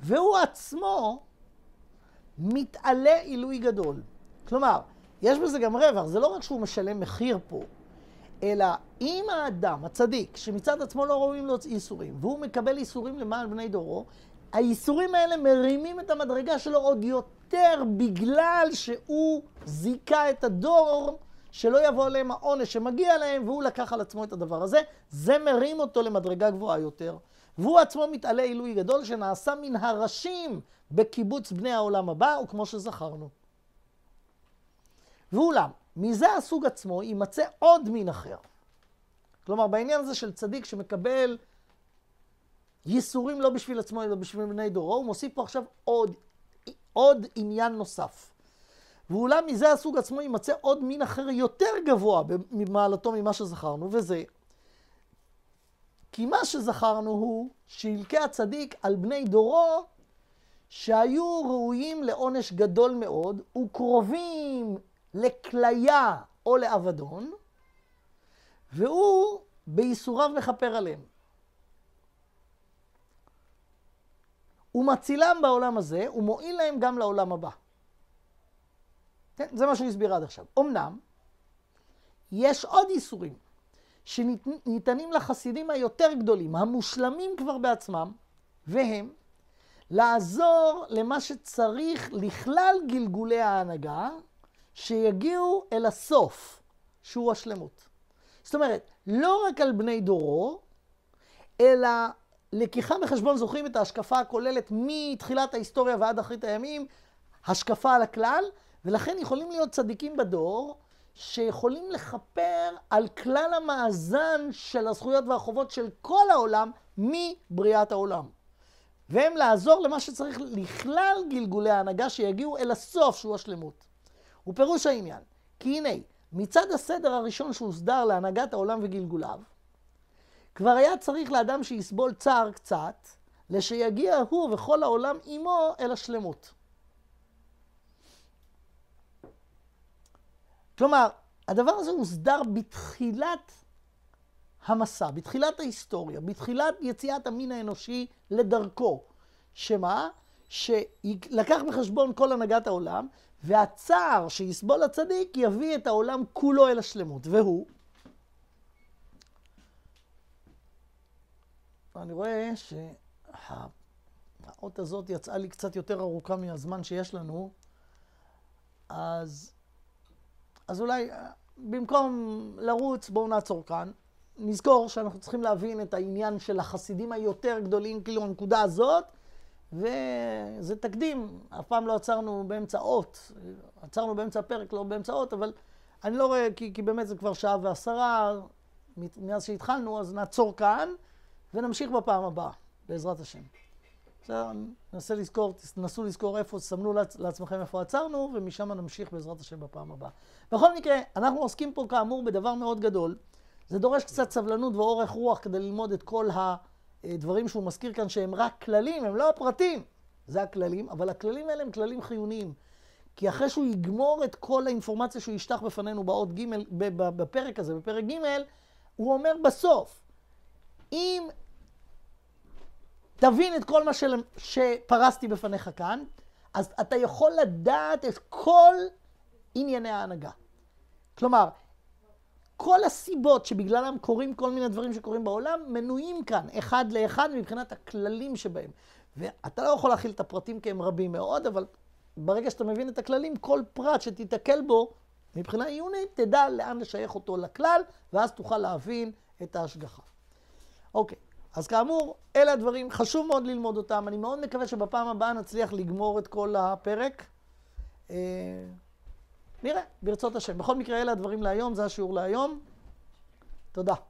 והוא עצמו מתעלה עילוי גדול. כלומר, יש בזה גם רווח, זה לא רק שהוא משלם מחיר פה, אלא אם האדם הצדיק, שמצד עצמו לא ראויים לו איסורים, והוא מקבל איסורים למען בני דורו, האיסורים האלה מרימים את המדרגה שלו עוד יותר בגלל שהוא זיכה את הדור שלא יבוא עליהם העונש שמגיע להם והוא לקח על עצמו את הדבר הזה, זה מרים אותו למדרגה גבוהה יותר. והוא עצמו מתעלה עילוי גדול שנעשה מן הראשים בקיבוץ בני העולם הבא, וכמו שזכרנו. ואולם, מזה הסוג עצמו יימצא עוד מין אחר. כלומר, בעניין הזה של צדיק שמקבל ייסורים לא בשביל עצמו, אלא בשביל בני דורו, הוא מוסיף פה עכשיו עוד, עוד עניין נוסף. ואולם מזה הסוג עצמו יימצא עוד מין אחר יותר גבוה במעלתו ממה שזכרנו, וזה כי מה שזכרנו הוא שילקה הצדיק על בני דורו שהיו ראויים לעונש גדול מאוד וקרובים לכליה או לאבדון, והוא בייסוריו מכפר עליהם. הוא מצילם בעולם הזה, ומועיל להם גם לעולם הבא. כן, זה מה שהוא הסביר עד עכשיו. אמנם, יש עוד ייסורים, שניתנים לחסידים היותר גדולים, המושלמים כבר בעצמם, והם לעזור למה שצריך לכלל גלגולי ההנהגה, שיגיעו אל הסוף, שהוא השלמות. זאת אומרת, לא רק על בני דורו, אלא לקיחה בחשבון, זוכרים את ההשקפה הכוללת מתחילת ההיסטוריה ועד אחרית הימים, השקפה על הכלל, ולכן יכולים להיות צדיקים בדור, שיכולים לכפר על כלל המאזן של הזכויות והחובות של כל העולם מבריאת העולם. והם לעזור למה שצריך לכלל גלגולי ההנהגה שיגיעו אל הסוף שהוא השלמות. ופירוש העניין, כי הנה, מצד הסדר הראשון שהוסדר להנהגת העולם וגלגוליו, כבר היה צריך לאדם שיסבול צער קצת, לשיגיע הוא וכל העולם עמו אל השלמות. כלומר, הדבר הזה הוסדר בתחילת המסע, בתחילת ההיסטוריה, בתחילת יציאת המין האנושי לדרכו. שמה? שלקח בחשבון כל הנהגת העולם, והצער שיסבול הצדיק יביא את העולם כולו אל השלמות. והוא? אני רואה שהאות הזאת יצאה לי קצת יותר ארוכה מהזמן שיש לנו, אז אז אולי אה, במקום לרוץ, בואו נעצור כאן. נזכור שאנחנו צריכים להבין את העניין של החסידים היותר גדולים, כאילו הנקודה הזאת, וזה תקדים. אף פעם לא עצרנו באמצע אות, עצרנו באמצע הפרק, לא באמצע אות, אבל אני לא רואה, כי, כי באמת זה כבר שעה ועשרה, מאז שהתחלנו, אז נעצור כאן ונמשיך בפעם הבאה, בעזרת השם. ננסה לזכור, תנסו לזכור איפה, סמנו לעצמכם איפה עצרנו, ומשם נמשיך בעזרת השם בפעם הבאה. בכל מקרה, אנחנו עוסקים פה כאמור בדבר מאוד גדול. זה דורש קצת סבלנות ואורך רוח כדי ללמוד את כל הדברים שהוא מזכיר כאן, שהם רק כללים, הם לא הפרטים. זה הכללים, אבל הכללים האלה הם כללים חיוניים. כי אחרי שהוא יגמור את כל האינפורמציה שהוא ישטח בפנינו באות ג', בפרק הזה, בפרק ג', הוא אומר בסוף, אם תבין את כל מה של... שפרסתי בפניך כאן, אז אתה יכול לדעת את כל ענייני ההנהגה. כלומר, כל הסיבות שבגללם קורים כל מיני דברים שקורים בעולם, מנויים כאן, אחד לאחד, מבחינת הכללים שבהם. ואתה לא יכול להכיל את הפרטים כי הם רבים מאוד, אבל ברגע שאתה מבין את הכללים, כל פרט שתיתקל בו, מבחינה עיונית, תדע לאן לשייך אותו לכלל, ואז תוכל להבין את ההשגחה. אוקיי. אז כאמור, אלה הדברים, חשוב מאוד ללמוד אותם. אני מאוד מקווה שבפעם הבאה נצליח לגמור את כל הפרק. אה, נראה, ברצות השם. בכל מקרה, אלה הדברים להיום, זה השיעור להיום. תודה.